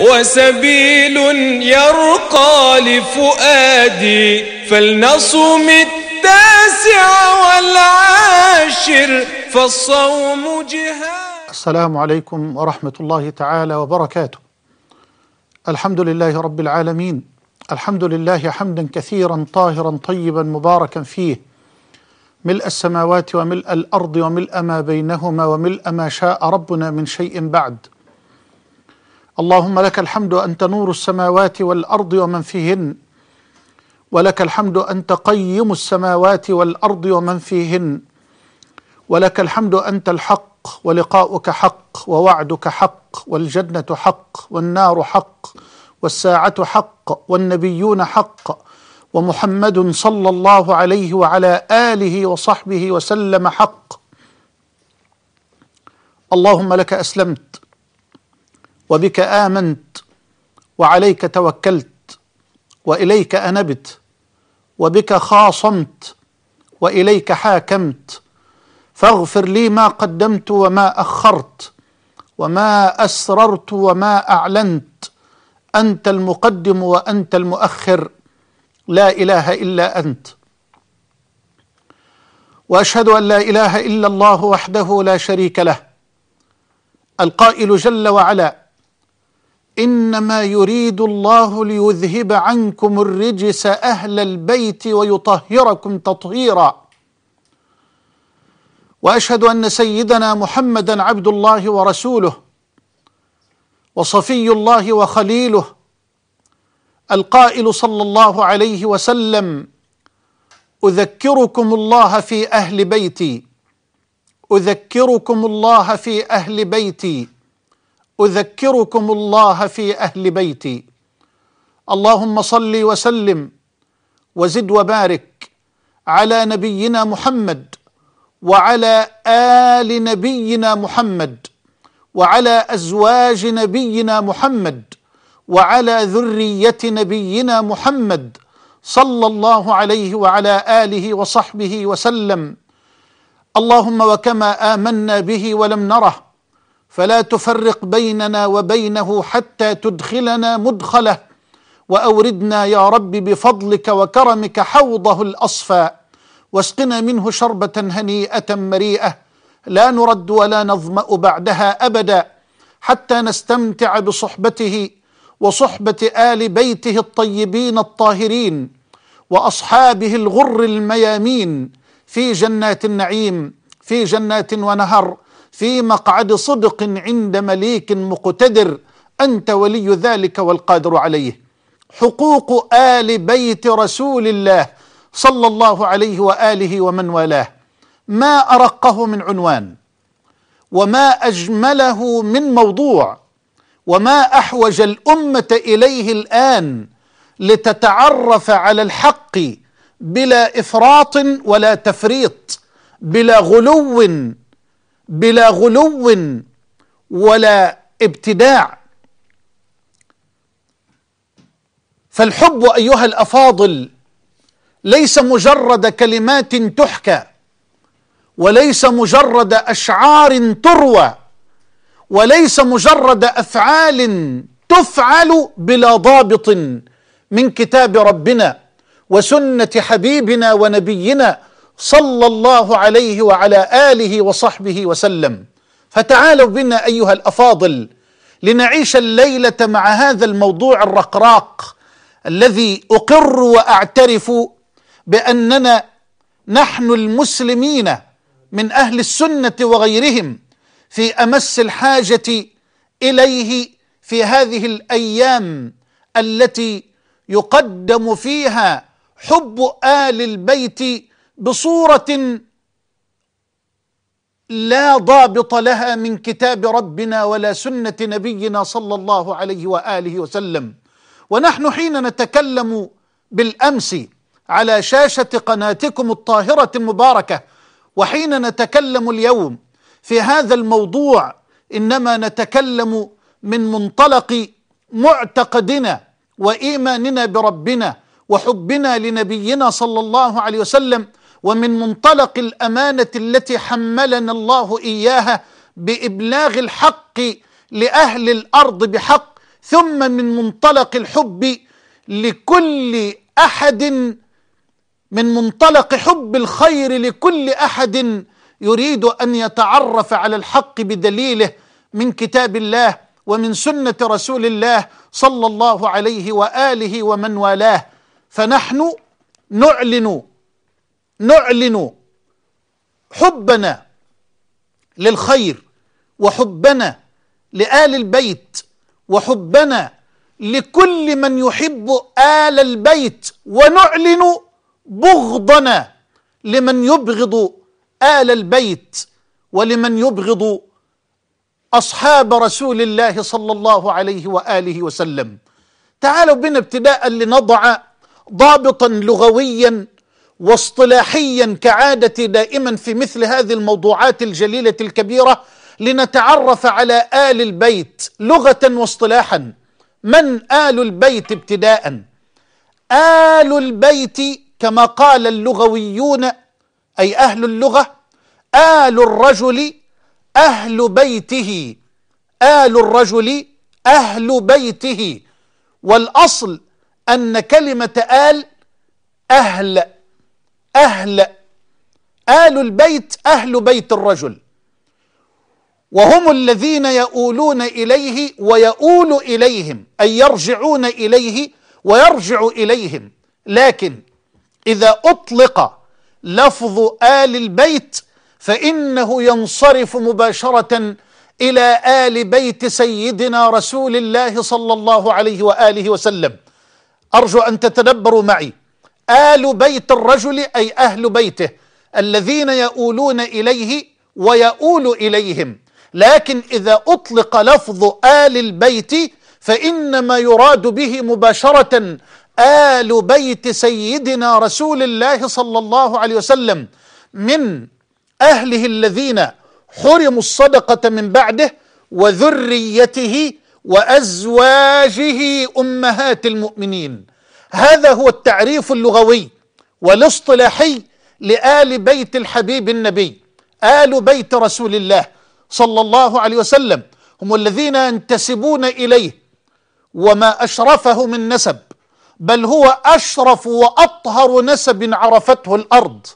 وسبيل يرقى لفؤادي فلنصم التاسع والعاشر فالصوم جهاد السلام عليكم ورحمة الله تعالى وبركاته الحمد لله رب العالمين الحمد لله حمدا كثيرا طاهرا طيبا مباركا فيه ملء السماوات وملء الارض وملء ما بينهما وملء ما شاء ربنا من شيء بعد اللهم لك الحمد أنت نور السماوات والأرض ومن فيهن ولك الحمد أنت قيم السماوات والأرض ومن فيهن ولك الحمد أنت الحق ولقاؤك حق ووعدك حق والجنة حق والنار حق والساعة حق والنبيون حق ومحمد صلى الله عليه وعلى آله وصحبه وسلم حق اللهم لك أسلمت وبك آمنت وعليك توكلت وإليك أنبت وبك خاصمت وإليك حاكمت فاغفر لي ما قدمت وما أخرت وما أسررت وما أعلنت أنت المقدم وأنت المؤخر لا إله إلا أنت واشهد ان لا اله الا الله وحده لا شريك له القائل جل وعلا انما يريد الله ليذهب عنكم الرجس اهل البيت ويطهركم تطهيرا واشهد ان سيدنا محمدا عبد الله ورسوله وصفي الله وخليله القائل صلى الله عليه وسلم اذكركم الله في اهل بيتي اذكركم الله في اهل بيتي اذكركم الله في اهل بيتي اللهم صل وسلم وزد وبارك على نبينا محمد وعلى ال نبينا محمد وعلى ازواج نبينا محمد وعلى ذريه نبينا محمد صلى الله عليه وعلى اله وصحبه وسلم اللهم وكما امنا به ولم نره فلا تفرق بيننا وبينه حتى تدخلنا مدخله واوردنا يا رب بفضلك وكرمك حوضه الاصفى واسقنا منه شربه هنيئه مريئه لا نرد ولا نظما بعدها ابدا حتى نستمتع بصحبته وصحبه ال بيته الطيبين الطاهرين واصحابه الغر الميامين في جنات النعيم في جنات ونهر في مقعد صدق عند مليك مقتدر أنت ولي ذلك والقادر عليه حقوق آل بيت رسول الله صلى الله عليه وآله ومن والاه ما أرقه من عنوان وما أجمله من موضوع وما أحوج الأمة إليه الآن لتتعرف على الحق بلا إفراط ولا تفريط بلا غلو بلا غلو ولا ابتداع فالحب أيها الأفاضل ليس مجرد كلمات تحكى وليس مجرد أشعار تروى وليس مجرد أفعال تفعل بلا ضابط من كتاب ربنا وسنة حبيبنا ونبينا صلى الله عليه وعلى اله وصحبه وسلم فتعالوا بنا ايها الافاضل لنعيش الليله مع هذا الموضوع الرقراق الذي اقر واعترف باننا نحن المسلمين من اهل السنه وغيرهم في امس الحاجه اليه في هذه الايام التي يقدم فيها حب ال البيت بصورة لا ضابط لها من كتاب ربنا ولا سنة نبينا صلى الله عليه وآله وسلم ونحن حين نتكلم بالأمس على شاشة قناتكم الطاهرة المباركة وحين نتكلم اليوم في هذا الموضوع إنما نتكلم من منطلق معتقدنا وإيماننا بربنا وحبنا لنبينا صلى الله عليه وسلم ومن منطلق الامانه التي حملنا الله اياها بابلاغ الحق لاهل الارض بحق ثم من منطلق الحب لكل احد من منطلق حب الخير لكل احد يريد ان يتعرف على الحق بدليله من كتاب الله ومن سنه رسول الله صلى الله عليه واله ومن والاه فنحن نعلن نعلن حبنا للخير وحبنا لآل البيت وحبنا لكل من يحب آل البيت ونعلن بغضنا لمن يبغض آل البيت ولمن يبغض أصحاب رسول الله صلى الله عليه وآله وسلم تعالوا بنا ابتداء لنضع ضابطا لغويا واصطلاحيا كعادتي دائما في مثل هذه الموضوعات الجليله الكبيره لنتعرف على ال البيت لغه واصطلاحا من ال البيت ابتداء ال البيت كما قال اللغويون اي اهل اللغه ال الرجل اهل بيته ال الرجل اهل بيته والاصل ان كلمه ال اهل أهل آل البيت أهل بيت الرجل وهم الذين يؤولون إليه ويؤول إليهم أي يرجعون إليه ويرجع إليهم لكن إذا أطلق لفظ آل البيت فإنه ينصرف مباشرة إلى آل بيت سيدنا رسول الله صلى الله عليه وآله وسلم أرجو أن تتدبروا معي آل بيت الرجل أي أهل بيته الذين يؤولون إليه ويؤول إليهم لكن إذا أطلق لفظ آل البيت فإنما يراد به مباشرة آل بيت سيدنا رسول الله صلى الله عليه وسلم من أهله الذين حرموا الصدقة من بعده وذريته وأزواجه أمهات المؤمنين هذا هو التعريف اللغوي والاصطلاحي لآل بيت الحبيب النبي آل بيت رسول الله صلى الله عليه وسلم هم الذين ينتسبون إليه وما أشرفه من نسب بل هو أشرف وأطهر نسب عرفته الأرض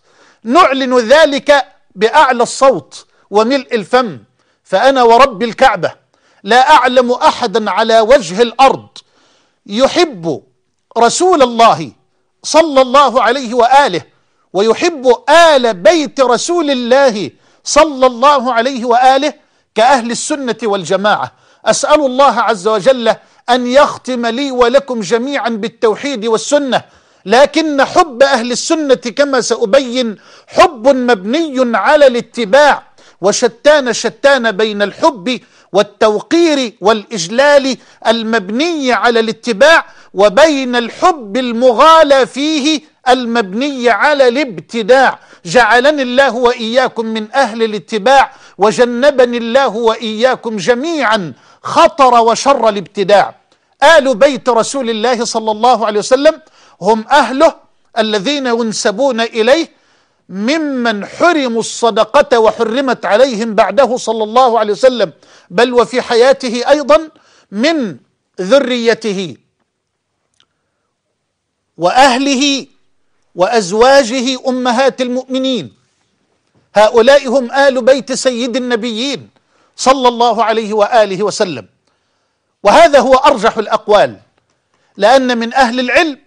نعلن ذلك بأعلى الصوت وملء الفم فأنا ورب الكعبة لا أعلم أحدا على وجه الأرض يحب رسول الله صلى الله عليه وآله ويحب آل بيت رسول الله صلى الله عليه وآله كأهل السنة والجماعة أسأل الله عز وجل أن يختم لي ولكم جميعا بالتوحيد والسنة لكن حب أهل السنة كما سأبين حب مبني على الاتباع وشتان شتان بين الحب والتوقير والإجلال المبني على الاتباع وبين الحب المغالى فيه المبني على الابتداع جعلني الله وإياكم من أهل الاتباع وجنبني الله وإياكم جميعا خطر وشر الابتداع آل بيت رسول الله صلى الله عليه وسلم هم أهله الذين ينسبون إليه ممن حرموا الصدقة وحرمت عليهم بعده صلى الله عليه وسلم بل وفي حياته أيضا من ذريته وأهله وأزواجه أمهات المؤمنين هؤلاء هم آل بيت سيد النبيين صلى الله عليه وآله وسلم وهذا هو أرجح الأقوال لأن من أهل العلم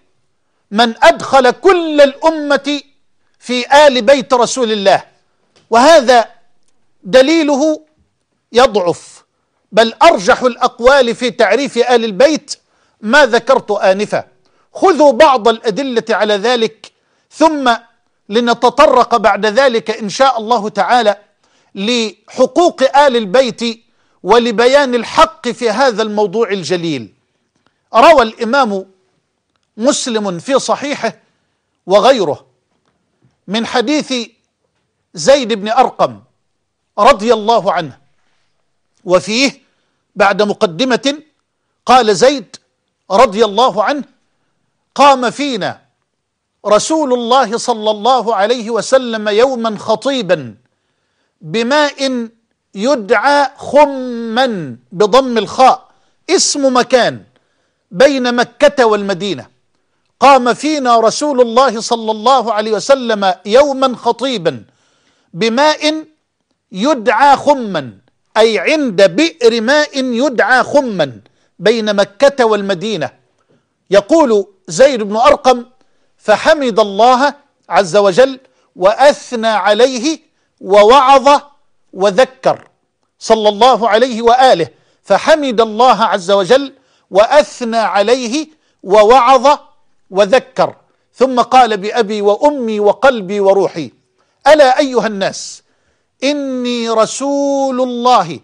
من أدخل كل الأمة في آل بيت رسول الله وهذا دليله يضعف بل أرجح الأقوال في تعريف آل البيت ما ذكرت آنفا خذوا بعض الأدلة على ذلك ثم لنتطرق بعد ذلك إن شاء الله تعالى لحقوق آل البيت ولبيان الحق في هذا الموضوع الجليل روى الإمام مسلم في صحيحه وغيره من حديث زيد بن أرقم رضي الله عنه وفيه بعد مقدمة قال زيد رضي الله عنه قام فينا رسول الله صلى الله عليه وسلم يوما خطيبا بماء يدعى خما بضم الخاء اسم مكان بين مكة والمدينة قام فينا رسول الله صلى الله عليه وسلم يوما خطيبا بماء يدعى خما أي عند بئر ماء يدعى خما بين مكة والمدينة يقول زيد بن أرقم فحمد الله عز وجل وأثنى عليه ووعظ وذكر صلى الله عليه وآله فحمد الله عز وجل وأثنى عليه ووعظ وذكر ثم قال بأبي وأمي وقلبي وروحي ألا أيها الناس إني رسول الله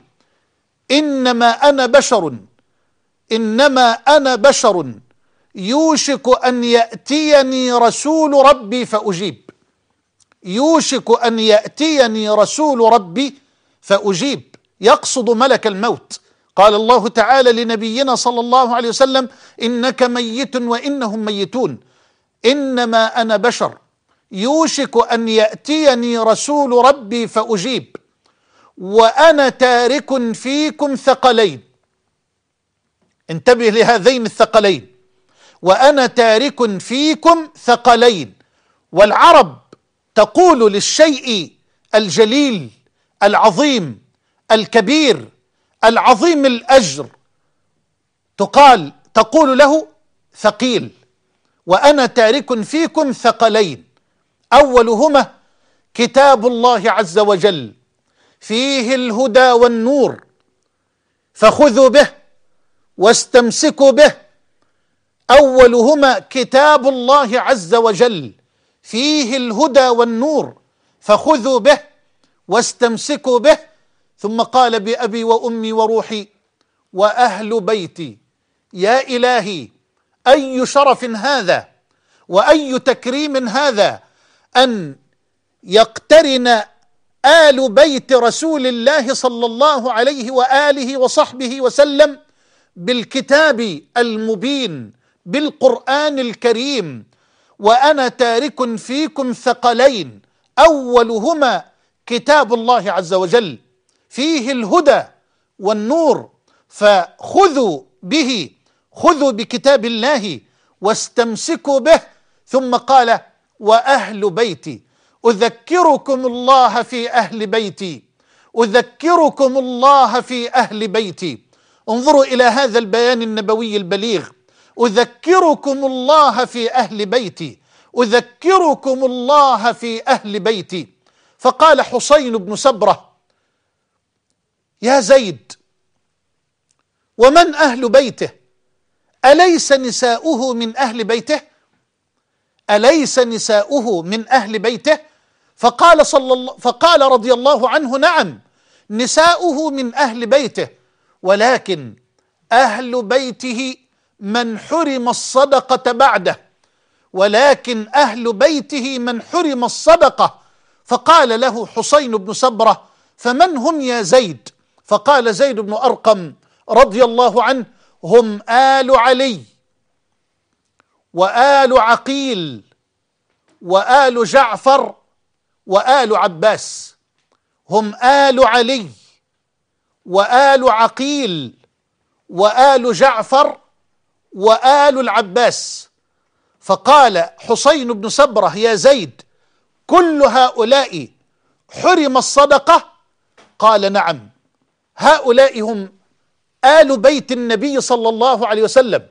إنما أنا بشر إنما أنا بشر يوشك أن يأتيني رسول ربي فأجيب يوشك أن يأتيني رسول ربي فأجيب يقصد ملك الموت قال الله تعالى لنبينا صلى الله عليه وسلم انك ميت وانهم ميتون انما انا بشر يوشك ان ياتيني رسول ربي فاجيب وانا تارك فيكم ثقلين انتبه لهذين الثقلين وانا تارك فيكم ثقلين والعرب تقول للشيء الجليل العظيم الكبير العظيم الأجر تقال تقول له ثقيل وأنا تارك فيكم ثقلين أولهما كتاب الله عز وجل فيه الهدى والنور فخذوا به واستمسكوا به أولهما كتاب الله عز وجل فيه الهدى والنور فخذوا به واستمسكوا به ثم قال بأبي وأمي وروحي وأهل بيتي يا إلهي أي شرف هذا وأي تكريم هذا أن يقترن آل بيت رسول الله صلى الله عليه وآله وصحبه وسلم بالكتاب المبين بالقرآن الكريم وأنا تارك فيكم ثقلين أولهما كتاب الله عز وجل فيه الهدى والنور فخذوا به خذوا بكتاب الله واستمسكوا به ثم قال واهل بيتي اذكركم الله في اهل بيتي اذكركم الله في اهل بيتي انظروا الى هذا البيان النبوي البليغ اذكركم الله في اهل بيتي اذكركم الله في اهل بيتي فقال حسين بن سبره يا زيد ومن أهل بيته أليس نساؤه من أهل بيته أليس نساؤه من أهل بيته فقال, صلى الله فقال رضي الله عنه نعم نساؤه من أهل بيته ولكن أهل بيته من حرم الصدقة بعده ولكن أهل بيته من حرم الصدقة فقال له حسين بن سبرة فمن هم يا زيد فقال زيد بن أرقم رضي الله عنه هم آل علي وآل عقيل وآل جعفر وآل عباس هم آل علي وآل عقيل وآل جعفر وآل العباس فقال حسين بن سبره يا زيد كل هؤلاء حرم الصدقه قال نعم هؤلاء هم آل بيت النبي صلى الله عليه وسلم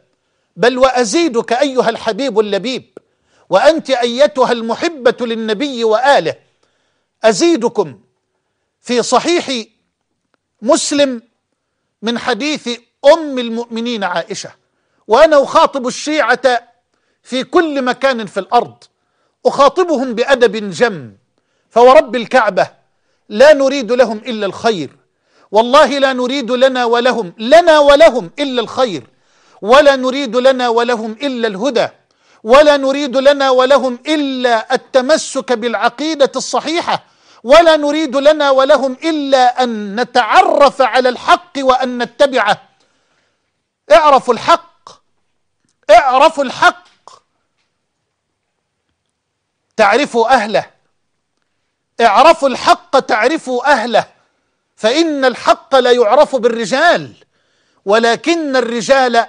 بل وأزيدك أيها الحبيب اللبيب وأنت أيتها المحبة للنبي وآله أزيدكم في صحيح مسلم من حديث أم المؤمنين عائشة وأنا أخاطب الشيعة في كل مكان في الأرض أخاطبهم بأدب جم فورب الكعبة لا نريد لهم إلا الخير والله لا نريد لنا ولهم لنا ولهم إلا الخير ولا نريد لنا ولهم إلا الهدى ولا نريد لنا ولهم إلا التمسك بالعقيدة الصحيحة ولا نريد لنا ولهم إلا أن نتعرف على الحق وأن نتبعه اعرفوا الحق اعرفوا الحق تعرفوا أهله اعرفوا الحق تعرفوا أهله فإن الحق لا يعرف بالرجال ولكن الرجال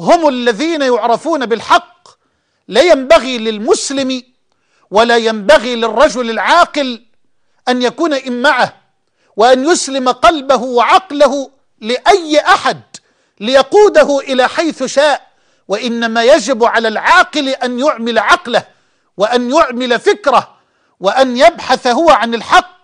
هم الذين يعرفون بالحق لا ينبغي للمسلم ولا ينبغي للرجل العاقل أن يكون إمعه وأن يسلم قلبه وعقله لأي أحد ليقوده إلى حيث شاء وإنما يجب على العاقل أن يعمل عقله وأن يعمل فكره وأن يبحث هو عن الحق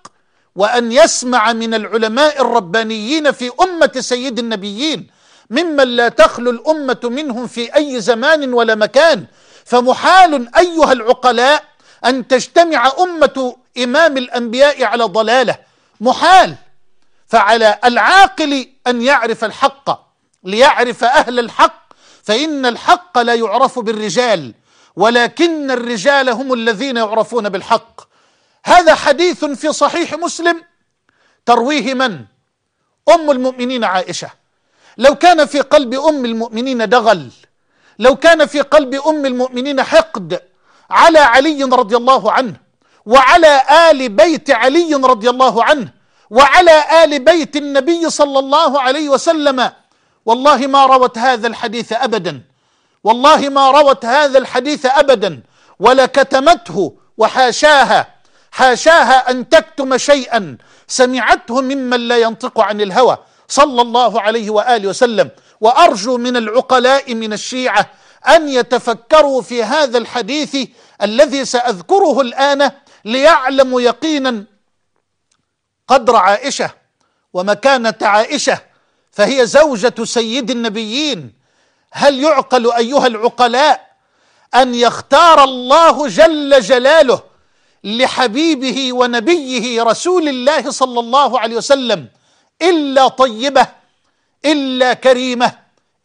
وأن يسمع من العلماء الربانيين في أمة سيد النبيين ممن لا تخلو الأمة منهم في أي زمان ولا مكان فمحال أيها العقلاء أن تجتمع أمة إمام الأنبياء على ضلالة محال فعلى العاقل أن يعرف الحق ليعرف أهل الحق فإن الحق لا يعرف بالرجال ولكن الرجال هم الذين يعرفون بالحق هذا حديث في صحيح مسلم ترويه من أم المؤمنين عائشة لو كان في قلب أم المؤمنين دغل لو كان في قلب أم المؤمنين حقد على علي رضي الله عنه وعلى آل بيت علي رضي الله عنه وعلى آل بيت النبي صلى الله عليه وسلم والله ما روت هذا الحديث أبدا والله ما روت هذا الحديث أبدا ولا كتمته وحاشاها حاشاها أن تكتم شيئا سمعته ممن لا ينطق عن الهوى صلى الله عليه وآله وسلم وأرجو من العقلاء من الشيعة أن يتفكروا في هذا الحديث الذي سأذكره الآن ليعلموا يقينا قدر عائشة ومكانة عائشة فهي زوجة سيد النبيين هل يعقل أيها العقلاء أن يختار الله جل جلاله لحبيبه ونبيه رسول الله صلى الله عليه وسلم الا طيبه الا كريمه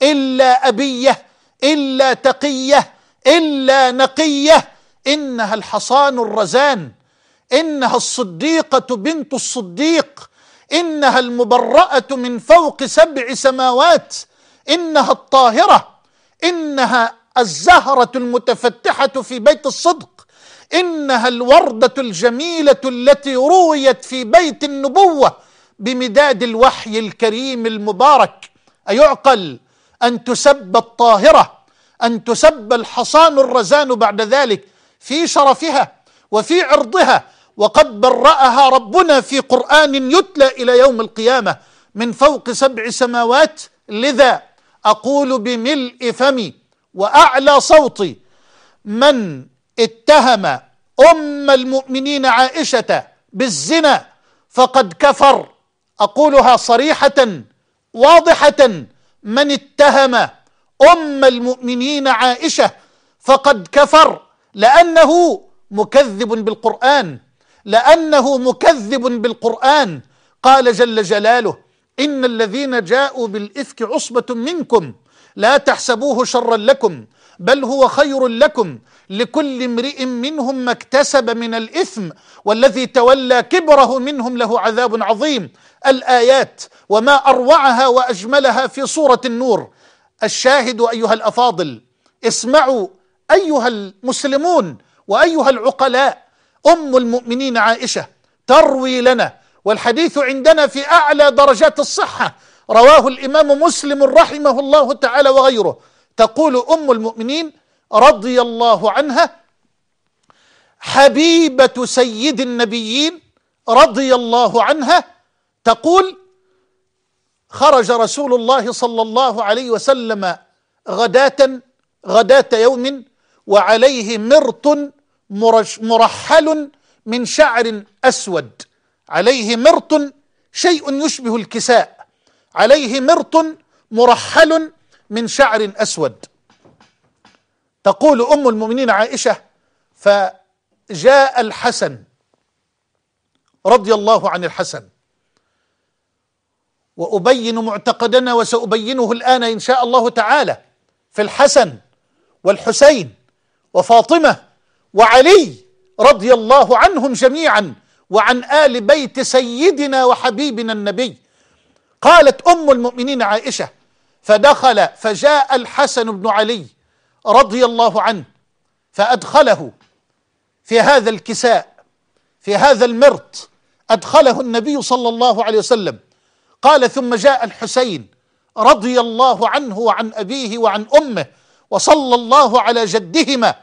الا ابيه الا تقيه الا نقيه انها الحصان الرزان انها الصديقه بنت الصديق انها المبراه من فوق سبع سماوات انها الطاهره انها الزهره المتفتحه في بيت الصدق إنها الوردة الجميلة التي رويت في بيت النبوة بمداد الوحي الكريم المبارك أيعقل أن تسب الطاهرة أن تسب الحصان الرزان بعد ذلك في شرفها وفي عرضها وقد برأها ربنا في قرآن يتلى إلى يوم القيامة من فوق سبع سماوات لذا أقول بملء فمي وأعلى صوتي من اتهم أم المؤمنين عائشة بالزنا فقد كفر أقولها صريحة واضحة من اتهم أم المؤمنين عائشة فقد كفر لأنه مكذب بالقرآن لأنه مكذب بالقرآن قال جل جلاله إن الذين جاءوا بالإفك عصبة منكم لا تحسبوه شرا لكم بل هو خير لكم لكل امرئ منهم ما اكتسب من الاثم والذي تولى كبره منهم له عذاب عظيم الايات وما اروعها واجملها في سوره النور الشاهد ايها الافاضل اسمعوا ايها المسلمون وايها العقلاء ام المؤمنين عائشه تروي لنا والحديث عندنا في اعلى درجات الصحه رواه الامام مسلم رحمه الله تعالى وغيره تقول ام المؤمنين رضي الله عنها حبيبة سيد النبيين رضي الله عنها تقول خرج رسول الله صلى الله عليه وسلم غداة غداة يوم وعليه مرط مرحل من شعر أسود عليه مرط شيء يشبه الكساء عليه مرط مرحل من شعر أسود تقول أم المؤمنين عائشة فجاء الحسن رضي الله عن الحسن وأبين معتقدنا وسأبينه الآن إن شاء الله تعالى في الحسن والحسين وفاطمة وعلي رضي الله عنهم جميعا وعن آل بيت سيدنا وحبيبنا النبي قالت أم المؤمنين عائشة فدخل فجاء الحسن بن علي رضي الله عنه فأدخله في هذا الكساء في هذا المرط أدخله النبي صلى الله عليه وسلم قال ثم جاء الحسين رضي الله عنه وعن أبيه وعن أمه وصلى الله على جدهما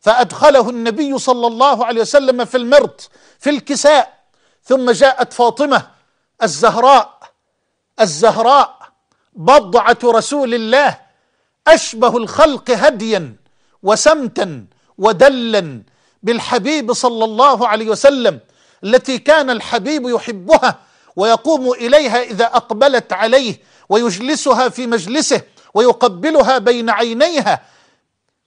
فأدخله النبي صلى الله عليه وسلم في المرط في الكساء ثم جاءت فاطمة الزهراء الزهراء بضعة رسول الله أشبه الخلق هديا وسمتا ودلا بالحبيب صلى الله عليه وسلم التي كان الحبيب يحبها ويقوم إليها إذا أقبلت عليه ويجلسها في مجلسه ويقبلها بين عينيها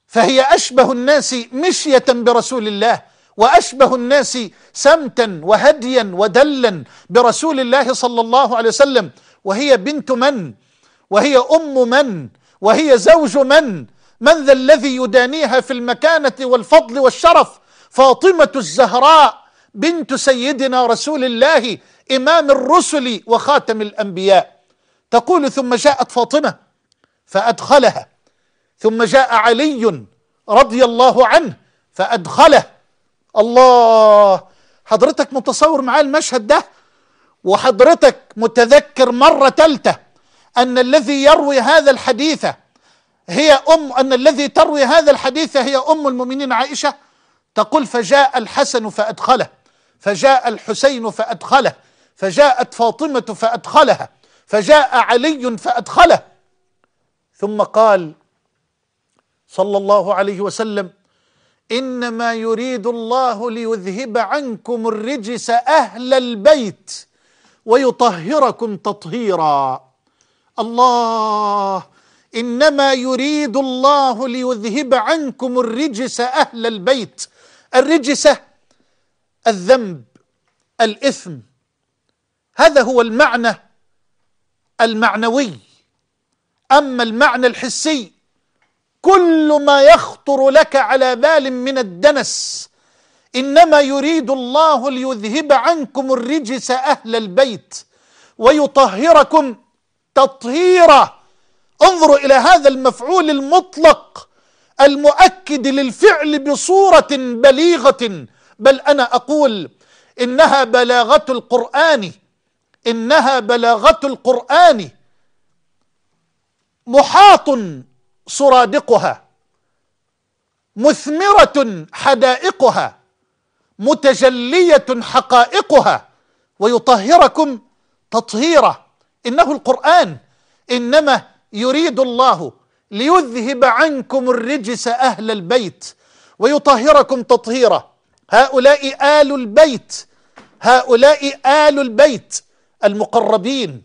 فهي أشبه الناس مشية برسول الله وأشبه الناس سمتا وهديا ودلا برسول الله صلى الله عليه وسلم وهي بنت من؟ وهي أم من؟ وهي زوج من من ذا الذي يدانيها في المكانة والفضل والشرف فاطمة الزهراء بنت سيدنا رسول الله إمام الرسل وخاتم الأنبياء تقول ثم جاءت فاطمة فأدخلها ثم جاء علي رضي الله عنه فأدخله الله حضرتك متصور معاه المشهد ده وحضرتك متذكر مرة ثالثه أن الذي يروي هذا الحديث هي أم أن الذي تروي هذا الحديث هي أم المؤمنين عائشة تقول فجاء الحسن فأدخله فجاء الحسين فأدخله فجاءت فاطمة فأدخلها فجاء علي فأدخله ثم قال صلى الله عليه وسلم إنما يريد الله ليذهب عنكم الرجس أهل البيت ويطهركم تطهيرا الله انما يريد الله ليذهب عنكم الرجس اهل البيت الرجس الذنب الاثم هذا هو المعنى المعنوي اما المعنى الحسي كل ما يخطر لك على بال من الدنس انما يريد الله ليذهب عنكم الرجس اهل البيت ويطهركم تطهيره انظروا إلى هذا المفعول المطلق المؤكد للفعل بصورة بليغة بل أنا أقول إنها بلاغة القرآن إنها بلاغة القرآن محاط سرادقها مثمرة حدائقها متجلية حقائقها ويطهركم تطهيره إنه القرآن إنما يريد الله ليذهب عنكم الرجس أهل البيت ويطهركم تطهيرا هؤلاء آل البيت هؤلاء آل البيت المقربين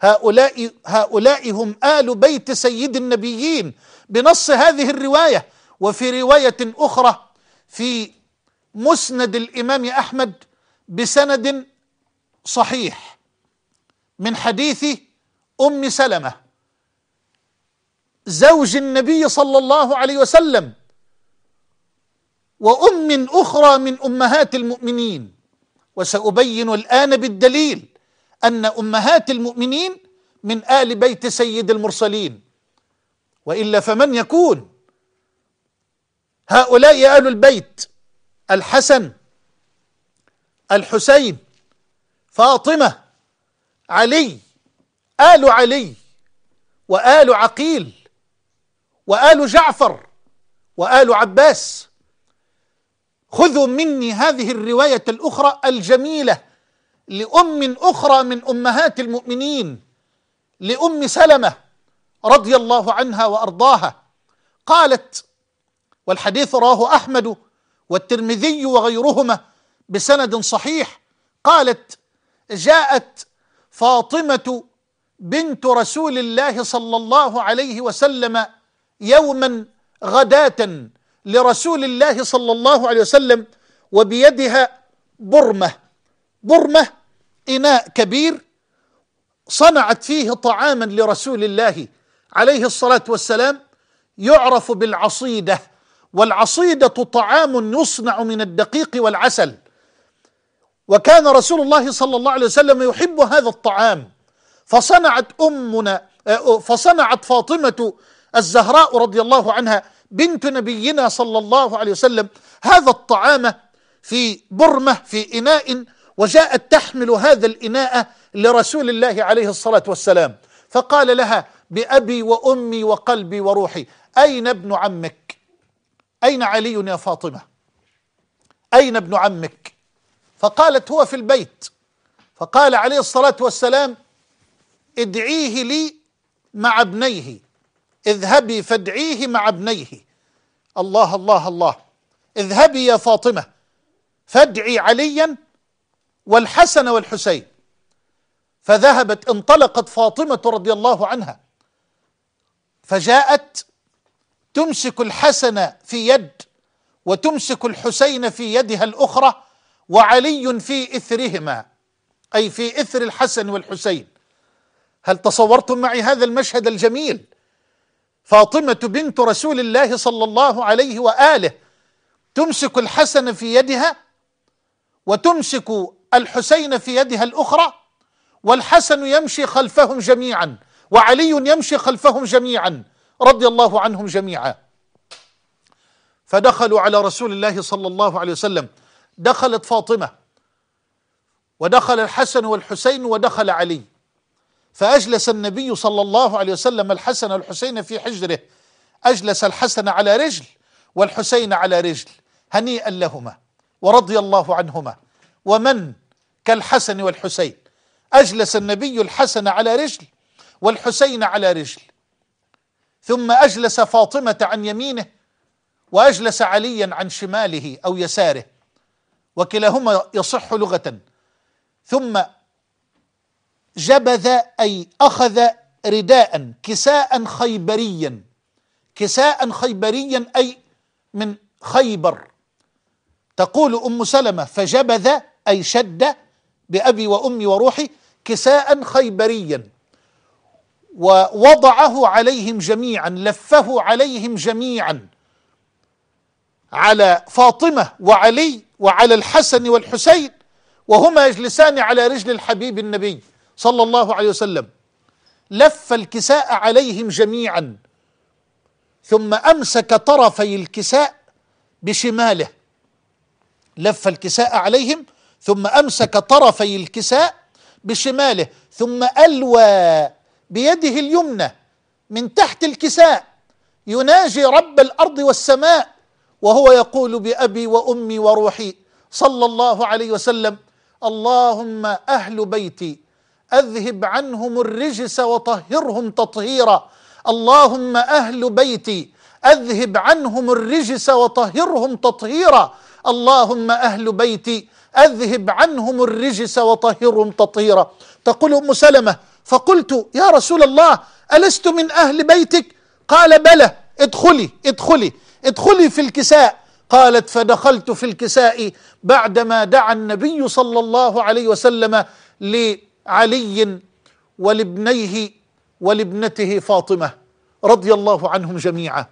هؤلاء هؤلاء هم آل بيت سيد النبيين بنص هذه الرواية وفي رواية أخرى في مسند الإمام أحمد بسند صحيح من حديث ام سلمه زوج النبي صلى الله عليه وسلم وام اخرى من امهات المؤمنين وسابين الان بالدليل ان امهات المؤمنين من ال بيت سيد المرسلين والا فمن يكون هؤلاء ال البيت الحسن الحسين فاطمه علي آل علي وآل عقيل وآل جعفر وآل عباس خذوا مني هذه الرواية الأخرى الجميلة لأم أخرى من أمهات المؤمنين لأم سلمة رضي الله عنها وأرضاها قالت والحديث رواه أحمد والترمذي وغيرهما بسند صحيح قالت جاءت فاطمة بنت رسول الله صلى الله عليه وسلم يوما غداة لرسول الله صلى الله عليه وسلم وبيدها برمة برمة إناء كبير صنعت فيه طعاما لرسول الله عليه الصلاة والسلام يعرف بالعصيدة والعصيدة طعام يصنع من الدقيق والعسل وكان رسول الله صلى الله عليه وسلم يحب هذا الطعام فصنعت أمنا آه، فصنعت فاطمة الزهراء رضي الله عنها بنت نبينا صلى الله عليه وسلم هذا الطعام في برمة في إناء وجاءت تحمل هذا الإناء لرسول الله عليه الصلاة والسلام فقال لها بأبي وأمي وقلبي وروحي أين ابن عمك أين علي يا فاطمة أين ابن عمك فقالت هو في البيت فقال عليه الصلاة والسلام ادعيه لي مع ابنيه اذهبي فادعيه مع ابنيه الله الله الله اذهبي يا فاطمة فادعي عليا والحسن والحسين فذهبت انطلقت فاطمة رضي الله عنها فجاءت تمسك الحسن في يد وتمسك الحسين في يدها الأخرى وعلي في إثرهما أي في إثر الحسن والحسين هل تصورتم معي هذا المشهد الجميل فاطمة بنت رسول الله صلى الله عليه وآله تمسك الحسن في يدها وتمسك الحسين في يدها الأخرى والحسن يمشي خلفهم جميعا وعلي يمشي خلفهم جميعا رضي الله عنهم جميعا فدخلوا على رسول الله صلى الله عليه وسلم دخلت فاطمه ودخل الحسن والحسين ودخل علي فاجلس النبي صلى الله عليه وسلم الحسن والحسين في حجره اجلس الحسن على رجل والحسين على رجل هنيئا لهما ورضي الله عنهما ومن كالحسن والحسين اجلس النبي الحسن على رجل والحسين على رجل ثم اجلس فاطمه عن يمينه واجلس عليا عن شماله او يساره وكلاهما يصح لغة ثم جبذ أي أخذ رداء كساء خيبريا كساء خيبريا أي من خيبر تقول أم سلمة فجبذ أي شد بأبي وأمي وروحي كساء خيبريا ووضعه عليهم جميعا لفه عليهم جميعا على فاطمة وعلي وعلى الحسن والحسين وهما يجلسان على رجل الحبيب النبي صلى الله عليه وسلم لف الكساء عليهم جميعا ثم أمسك طرفي الكساء بشماله لف الكساء عليهم ثم أمسك طرفي الكساء بشماله ثم ألوى بيده اليمنى من تحت الكساء يناجي رب الأرض والسماء وهو يقول بأبي وأمي وروحي صلى الله عليه وسلم اللهم أهل بيتي أذهب عنهم الرجس وطهرهم تطهيرا اللهم أهل بيتي أذهب عنهم الرجس وطهرهم تطهيرا اللهم أهل بيتي أذهب عنهم الرجس وطهرهم تطهيرا تقول أم سلمة فقلت يا رسول الله ألست من أهل بيتك قال بلى ادخلي ادخلي ادخلي في الكساء قالت فدخلت في الكساء بعدما دعا النبي صلى الله عليه وسلم لعلي ولابنيه ولابنته فاطمه رضي الله عنهم جميعا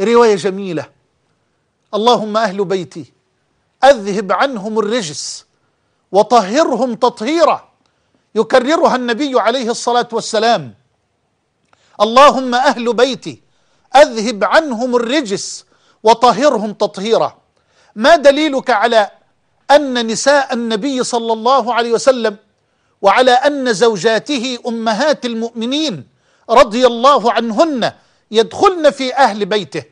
روايه جميله اللهم اهل بيتي اذهب عنهم الرجس وطهرهم تطهيرا يكررها النبي عليه الصلاه والسلام اللهم اهل بيتي أذهب عنهم الرجس وطهرهم تطهيرا ما دليلك على أن نساء النبي صلى الله عليه وسلم وعلى أن زوجاته أمهات المؤمنين رضي الله عنهن يدخلن في أهل بيته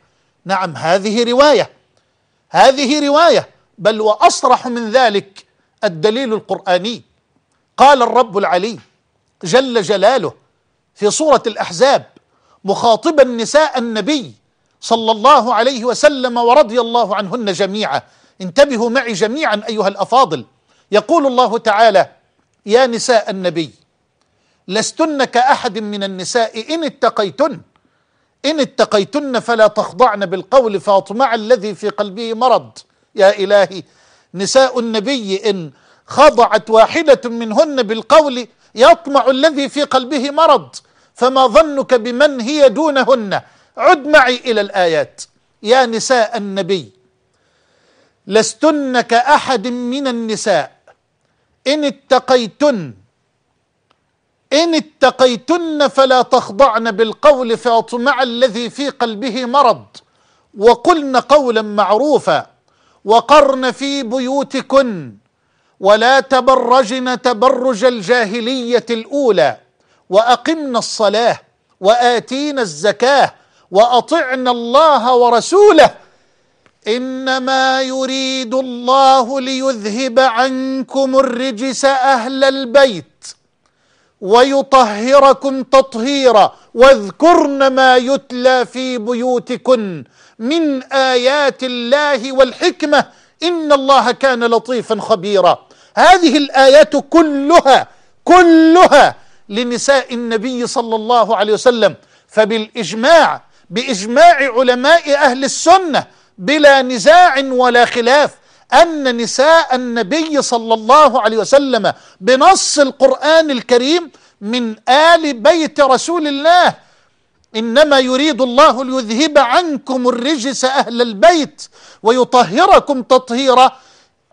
نعم هذه رواية هذه رواية بل وأصرح من ذلك الدليل القرآني قال الرب العلي جل جلاله في سورة الأحزاب مخاطبا نساء النبي صلى الله عليه وسلم ورضي الله عنهن جميعا انتبهوا معي جميعا ايها الافاضل يقول الله تعالى يا نساء النبي لستن كاحد من النساء ان اتقيتن ان اتقيتن فلا تخضعن بالقول فاطمع الذي في قلبه مرض يا الهي نساء النبي ان خضعت واحده منهن بالقول يطمع الذي في قلبه مرض فما ظنك بمن هي دونهن عد معي إلى الآيات يا نساء النبي لستن كأحد من النساء إن اتقيتن إن اتقيتن فلا تخضعن بالقول فيطمع الذي في قلبه مرض وقلن قولا معروفا وقرن في بيوتكن ولا تبرجن تبرج الجاهلية الأولى واقمنا الصلاه واتينا الزكاه واطعنا الله ورسوله انما يريد الله ليذهب عنكم الرجس اهل البيت ويطهركم تطهيرا واذكرن ما يتلى في بيوتكن من ايات الله والحكمه ان الله كان لطيفا خبيرا هذه الايات كلها كلها لنساء النبي صلى الله عليه وسلم فبالاجماع باجماع علماء اهل السنه بلا نزاع ولا خلاف ان نساء النبي صلى الله عليه وسلم بنص القران الكريم من ال بيت رسول الله انما يريد الله ليذهب عنكم الرجس اهل البيت ويطهركم تطهيرا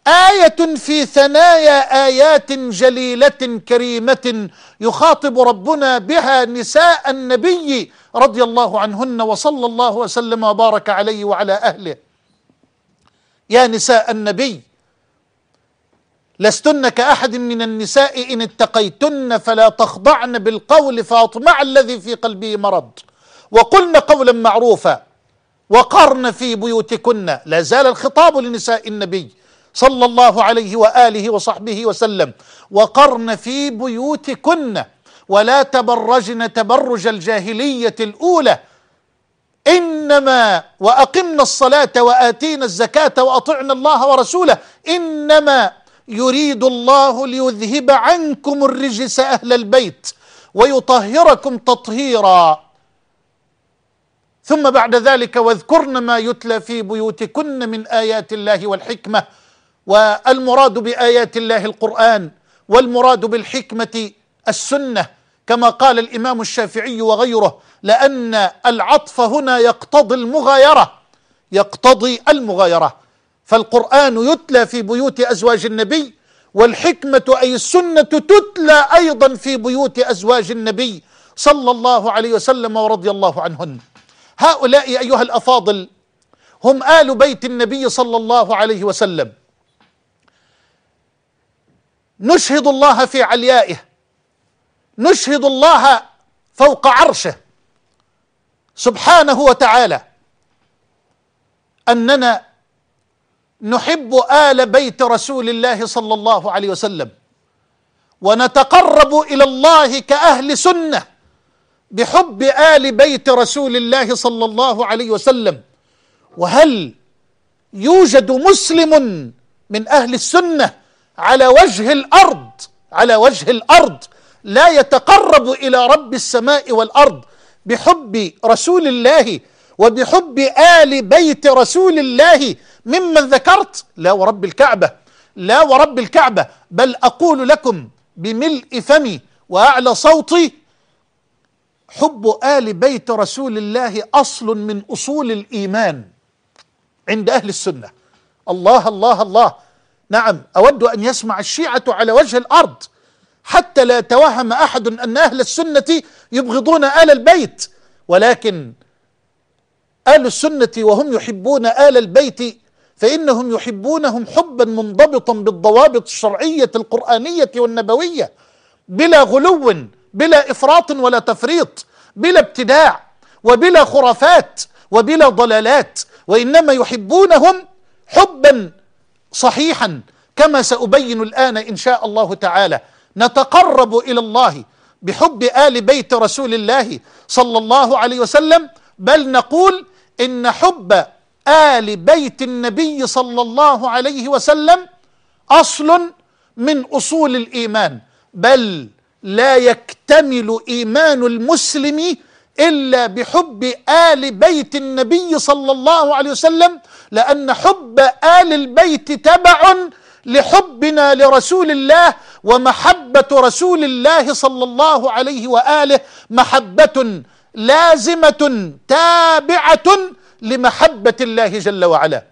آية في ثنايا آيات جليلة كريمة يخاطب ربنا بها نساء النبي رضي الله عنهن وصلى الله وسلم وبارك عليه وعلى أهله يا نساء النبي لستن كأحد من النساء إن اتقيتن فلا تخضعن بالقول فأطمع الذي في قلبه مرض وقلن قولا معروفا وقرن في بيوتكن لا زال الخطاب لنساء النبي صلى الله عليه واله وصحبه وسلم وقرن في بيوتكن ولا تبرجن تبرج الجاهليه الاولى انما واقمنا الصلاه واتينا الزكاه واطعنا الله ورسوله انما يريد الله ليذهب عنكم الرجس اهل البيت ويطهركم تطهيرا ثم بعد ذلك واذكرن ما يتلى في بيوتكن من ايات الله والحكمه والمراد بآيات الله القرآن والمراد بالحكمة السنة كما قال الإمام الشافعي وغيره لأن العطف هنا يقتضي المغايرة يقتضي المغايرة فالقرآن يتلى في بيوت أزواج النبي والحكمة أي السنة تتلى أيضا في بيوت أزواج النبي صلى الله عليه وسلم ورضي الله عنهن هؤلاء أيها الأفاضل هم آل بيت النبي صلى الله عليه وسلم نشهد الله في عليائه نشهد الله فوق عرشه سبحانه وتعالى اننا نحب ال بيت رسول الله صلى الله عليه وسلم ونتقرب الى الله كاهل سنه بحب ال بيت رسول الله صلى الله عليه وسلم وهل يوجد مسلم من اهل السنه على وجه الأرض على وجه الأرض لا يتقرب إلى رب السماء والأرض بحب رسول الله وبحب آل بيت رسول الله ممن ذكرت لا ورب الكعبة لا ورب الكعبة بل أقول لكم بملء فمي وأعلى صوتي حب آل بيت رسول الله أصل من أصول الإيمان عند أهل السنة الله الله الله نعم أود أن يسمع الشيعة على وجه الأرض حتى لا يتوهم أحد أن أهل السنة يبغضون آل البيت ولكن آل السنة وهم يحبون آل البيت فإنهم يحبونهم حبا منضبطا بالضوابط الشرعية القرآنية والنبوية بلا غلو بلا إفراط ولا تفريط بلا ابتداع وبلا خرافات وبلا ضلالات وإنما يحبونهم حبا صحيحا كما سأبين الآن إن شاء الله تعالى نتقرب إلى الله بحب آل بيت رسول الله صلى الله عليه وسلم بل نقول إن حب آل بيت النبي صلى الله عليه وسلم أصل من أصول الإيمان بل لا يكتمل إيمان المسلم إلا بحب آل بيت النبي صلى الله عليه وسلم لأن حب آل البيت تبع لحبنا لرسول الله ومحبة رسول الله صلى الله عليه وآله محبة لازمة تابعة لمحبة الله جل وعلا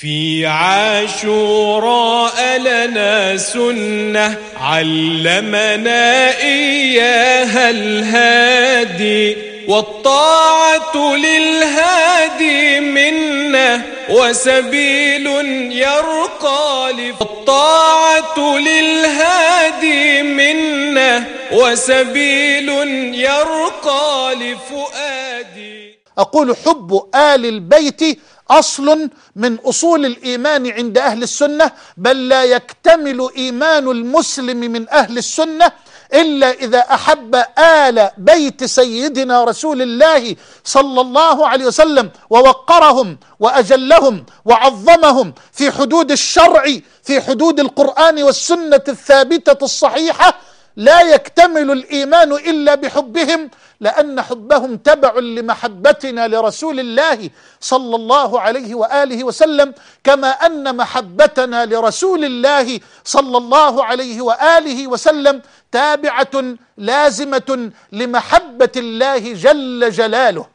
في عاشوراء لنا سنة علمنا إياها الهادي والطاعة للهادي منا وسبيل يرقى الطاعة للهادي منا وسبيل يرقى لفؤادي أقول حب آل البيت أصل من أصول الإيمان عند أهل السنة بل لا يكتمل إيمان المسلم من أهل السنة إلا إذا أحب آل بيت سيدنا رسول الله صلى الله عليه وسلم ووقرهم وأجلهم وعظمهم في حدود الشرع في حدود القرآن والسنة الثابتة الصحيحة لا يكتمل الإيمان إلا بحبهم لأن حبهم تبع لمحبتنا لرسول الله صلى الله عليه وآله وسلم كما أن محبتنا لرسول الله صلى الله عليه وآله وسلم تابعة لازمة لمحبة الله جل جلاله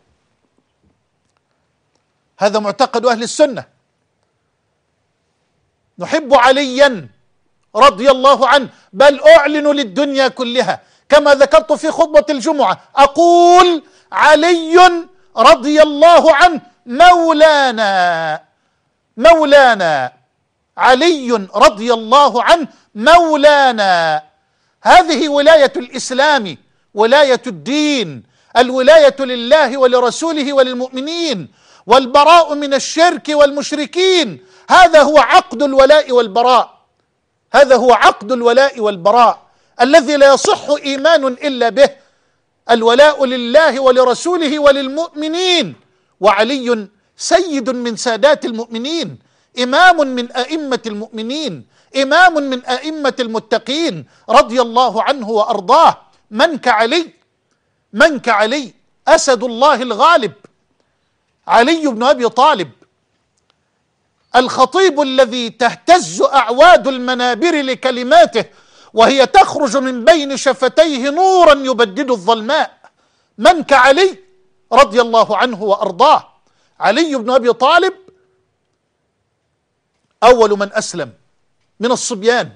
هذا معتقد أهل السنة نحب عليا رضي الله عنه بل أعلن للدنيا كلها كما ذكرت في خطبة الجمعة أقول علي رضي الله عنه مولانا مولانا علي رضي الله عنه مولانا هذه ولاية الإسلام ولاية الدين الولاية لله ولرسوله وللمؤمنين والبراء من الشرك والمشركين هذا هو عقد الولاء والبراء هذا هو عقد الولاء والبراء الذي لا يصح إيمان إلا به الولاء لله ولرسوله وللمؤمنين وعلي سيد من سادات المؤمنين إمام من أئمة المؤمنين إمام من أئمة المتقين رضي الله عنه وأرضاه من كعلي من كعلي أسد الله الغالب علي بن أبي طالب الخطيب الذي تهتز أعواد المنابر لكلماته وهي تخرج من بين شفتيه نورا يبدد الظلماء من كعلي رضي الله عنه وأرضاه علي بن أبي طالب أول من أسلم من الصبيان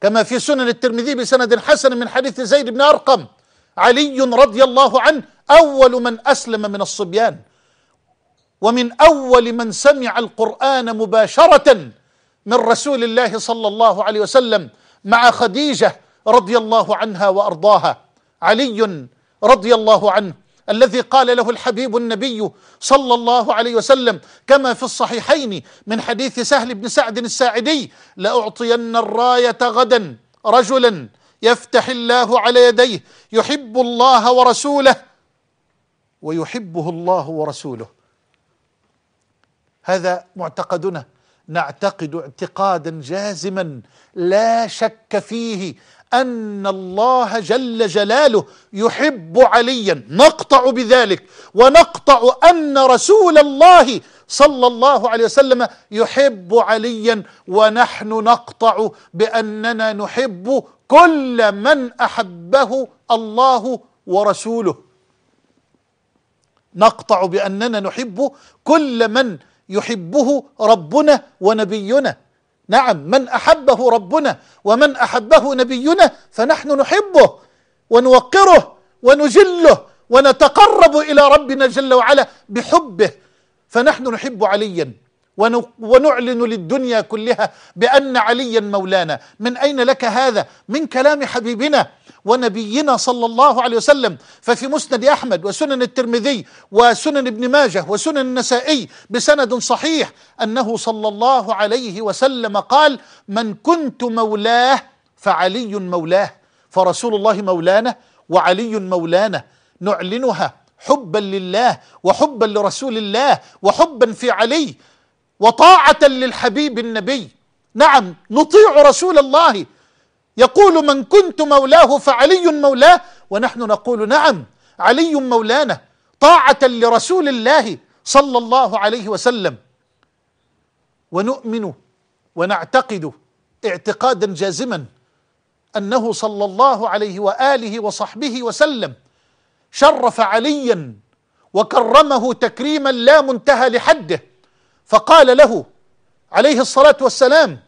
كما في سنن الترمذي بسند حسن من حديث زيد بن أرقم علي رضي الله عنه أول من أسلم من الصبيان ومن أول من سمع القرآن مباشرة من رسول الله صلى الله عليه وسلم مع خديجة رضي الله عنها وأرضاها علي رضي الله عنه الذي قال له الحبيب النبي صلى الله عليه وسلم كما في الصحيحين من حديث سهل بن سعد الساعدي لأعطين الراية غدا رجلا يفتح الله على يديه يحب الله ورسوله ويحبه الله ورسوله هذا معتقدنا نعتقد اعتقادا جازما لا شك فيه ان الله جل جلاله يحب عليا نقطع بذلك ونقطع ان رسول الله صلى الله عليه وسلم يحب عليا ونحن نقطع باننا نحب كل من احبه الله ورسوله نقطع باننا نحب كل من يحبه ربنا ونبينا نعم من احبه ربنا ومن احبه نبينا فنحن نحبه ونوقره ونجله ونتقرب الى ربنا جل وعلا بحبه فنحن نحب عليا ونعلن للدنيا كلها بان عليا مولانا من اين لك هذا من كلام حبيبنا ونبينا صلى الله عليه وسلم ففي مسند أحمد وسنن الترمذي وسنن ابن ماجه وسنن النسائي بسند صحيح أنه صلى الله عليه وسلم قال من كنت مولاه فعلي مولاه فرسول الله مولانا وعلي مولانا نعلنها حبا لله وحبا لرسول الله وحبا في علي وطاعة للحبيب النبي نعم نطيع رسول الله يقول من كنت مولاه فعلي مولاه ونحن نقول نعم علي مولانا طاعة لرسول الله صلى الله عليه وسلم ونؤمن ونعتقد اعتقادا جازما أنه صلى الله عليه وآله وصحبه وسلم شرف عليا وكرمه تكريما لا منتهى لحده فقال له عليه الصلاة والسلام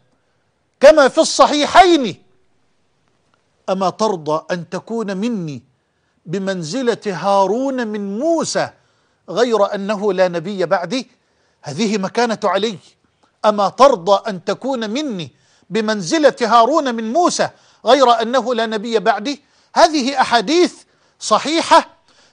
كما في الصحيحين اما ترضى ان تكون مني بمنزله هارون من موسى غير انه لا نبي بعدي هذه مكانه علي اما ترضى ان تكون مني بمنزله هارون من موسى غير انه لا نبي بعدي هذه احاديث صحيحه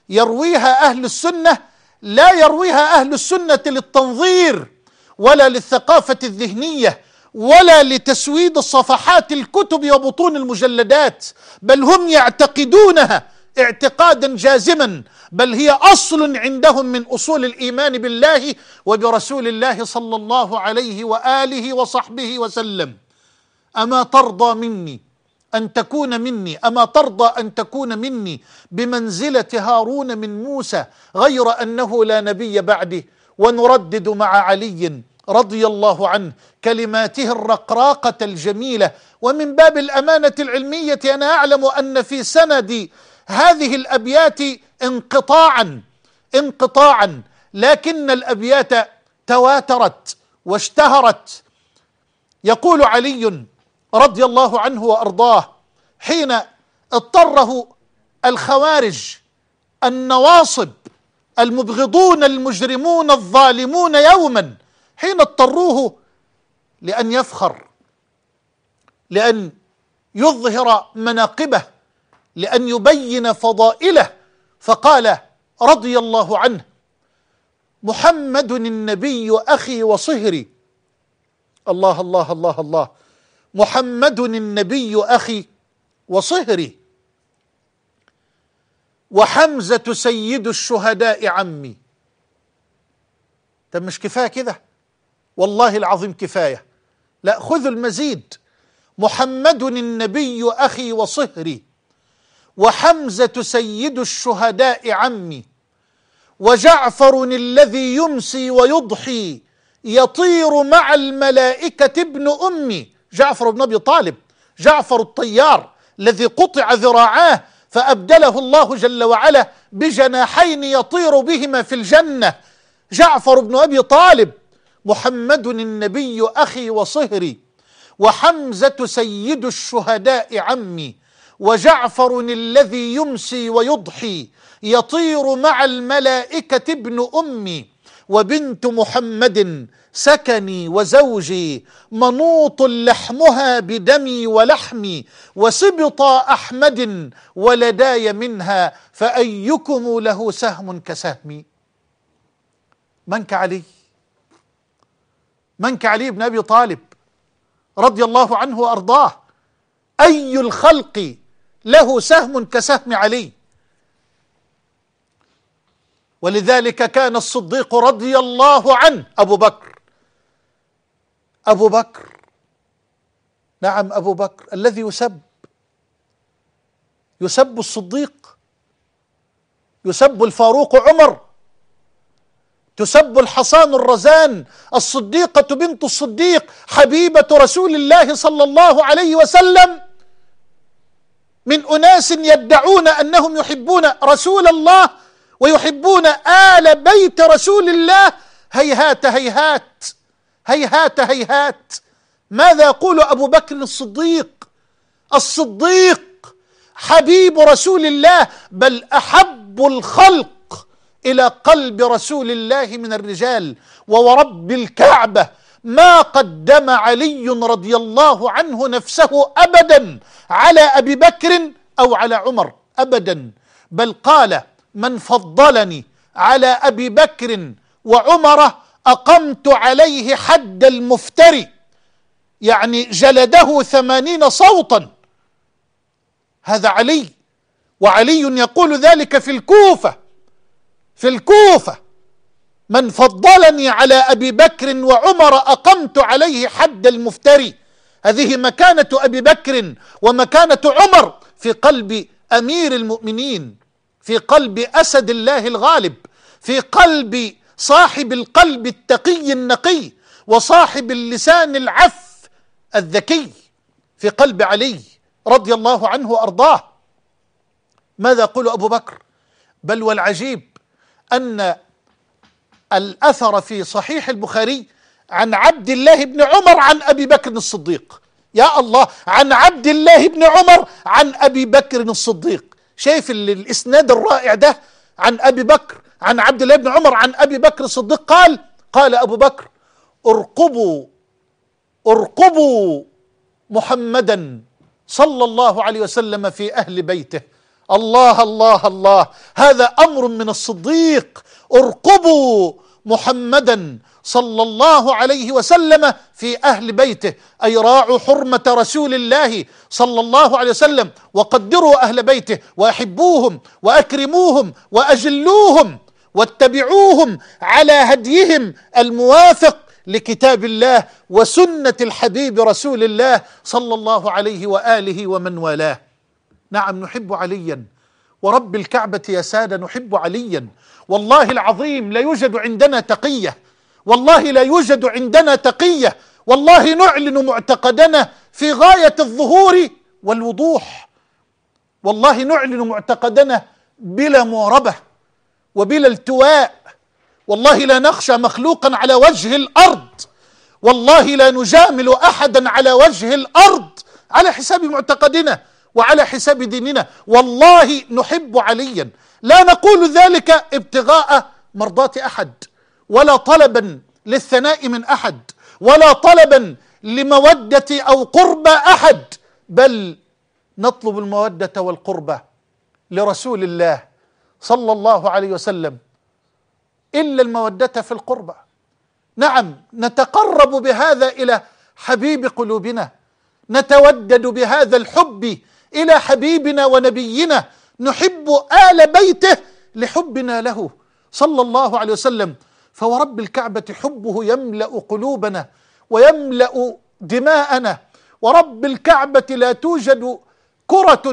يرويها اهل السنه لا يرويها اهل السنه للتنظير ولا للثقافه الذهنيه ولا لتسويد صفحات الكتب وبطون المجلدات بل هم يعتقدونها اعتقادا جازما بل هي اصل عندهم من اصول الايمان بالله وبرسول الله صلى الله عليه واله وصحبه وسلم اما ترضى مني ان تكون مني اما ترضى ان تكون مني بمنزله هارون من موسى غير انه لا نبي بعده ونردد مع علي رضي الله عنه كلماته الرقراقة الجميلة ومن باب الأمانة العلمية أنا أعلم أن في سند هذه الأبيات انقطاعا انقطاعا لكن الأبيات تواترت واشتهرت يقول علي رضي الله عنه وأرضاه حين اضطره الخوارج النواصب المبغضون المجرمون الظالمون يوما حين اضطروه لأن يفخر لأن يظهر مناقبه لأن يبين فضائله فقال رضي الله عنه محمد النبي أخي وصهري الله الله الله الله محمد النبي أخي وصهري وحمزة سيد الشهداء عمي طب مش كفاية كده والله العظيم كفاية لا خذوا المزيد محمد النبي أخي وصهري وحمزة سيد الشهداء عمي وجعفر الذي يمسي ويضحي يطير مع الملائكة ابن أمي جعفر بن أبي طالب جعفر الطيار الذي قطع ذراعاه فأبدله الله جل وعلا بجناحين يطير بهما في الجنة جعفر بن أبي طالب محمد النبي أخي وصهري وحمزة سيد الشهداء عمي وجعفر الذي يمسي ويضحي يطير مع الملائكة ابن أمي وبنت محمد سكني وزوجي منوط لحمها بدمي ولحمي وسبطا أحمد ولداي منها فأيكم له سهم كسهمي من كعلي من كعلي بن ابي طالب رضي الله عنه وارضاه اي الخلق له سهم كسهم علي ولذلك كان الصديق رضي الله عنه ابو بكر ابو بكر نعم ابو بكر الذي يسب يسب الصديق يسب الفاروق عمر تسب الحصان الرزان الصديقة بنت الصديق حبيبة رسول الله صلى الله عليه وسلم من أناس يدعون أنهم يحبون رسول الله ويحبون آل بيت رسول الله هيهات هيهات هيهات هيهات ماذا يقول أبو بكر الصديق الصديق حبيب رسول الله بل أحب الخلق إلى قلب رسول الله من الرجال وورب الكعبة ما قدم علي رضي الله عنه نفسه أبدا على أبي بكر أو على عمر أبدا بل قال من فضلني على أبي بكر وعمر أقمت عليه حد المفتري يعني جلده ثمانين صوتا هذا علي وعلي يقول ذلك في الكوفة في الكوفة من فضلني على أبي بكر وعمر أقمت عليه حد المفتري هذه مكانة أبي بكر ومكانة عمر في قلب أمير المؤمنين في قلب أسد الله الغالب في قلب صاحب القلب التقي النقي وصاحب اللسان العف الذكي في قلب علي رضي الله عنه وأرضاه ماذا يقول أبو بكر بل والعجيب أن الأثر في صحيح البخاري عن عبد الله بن عمر عن أبي بكر الصديق يا الله عن عبد الله بن عمر عن أبي بكر الصديق شايف الإسناد الرائع ده عن أبي بكر عن عبد الله بن عمر عن أبي بكر الصديق قال قال أبو بكر ارقبوا ارقبوا محمدا صلى الله عليه وسلم في أهل بيته الله الله الله هذا أمر من الصديق ارقبوا محمدا صلى الله عليه وسلم في أهل بيته أي راعوا حرمة رسول الله صلى الله عليه وسلم وقدروا أهل بيته وأحبوهم وأكرموهم وأجلوهم واتبعوهم على هديهم الموافق لكتاب الله وسنة الحبيب رسول الله صلى الله عليه وآله ومن والاه نعم نحب عليا ورب الكعبة يا سادة نحب عليا والله العظيم لا يوجد عندنا تقية والله لا يوجد عندنا تقية والله نعلن معتقدنا في غاية الظهور والوضوح والله نعلن معتقدنا بلا موربة وبلا التواء والله لا نخشى مخلوقا على وجه الأرض والله لا نجامل أحدا على وجه الأرض على حساب معتقدنا وعلى حساب ديننا والله نحب عليا لا نقول ذلك ابتغاء مرضاة أحد ولا طلبا للثناء من أحد ولا طلبا لمودة أو قرب أحد بل نطلب المودة والقربة لرسول الله صلى الله عليه وسلم إلا المودة في القربة نعم نتقرب بهذا إلى حبيب قلوبنا نتودد بهذا الحب إلى حبيبنا ونبينا نحب آل بيته لحبنا له صلى الله عليه وسلم فورب الكعبة حبه يملأ قلوبنا ويملأ دماءنا ورب الكعبة لا توجد كرة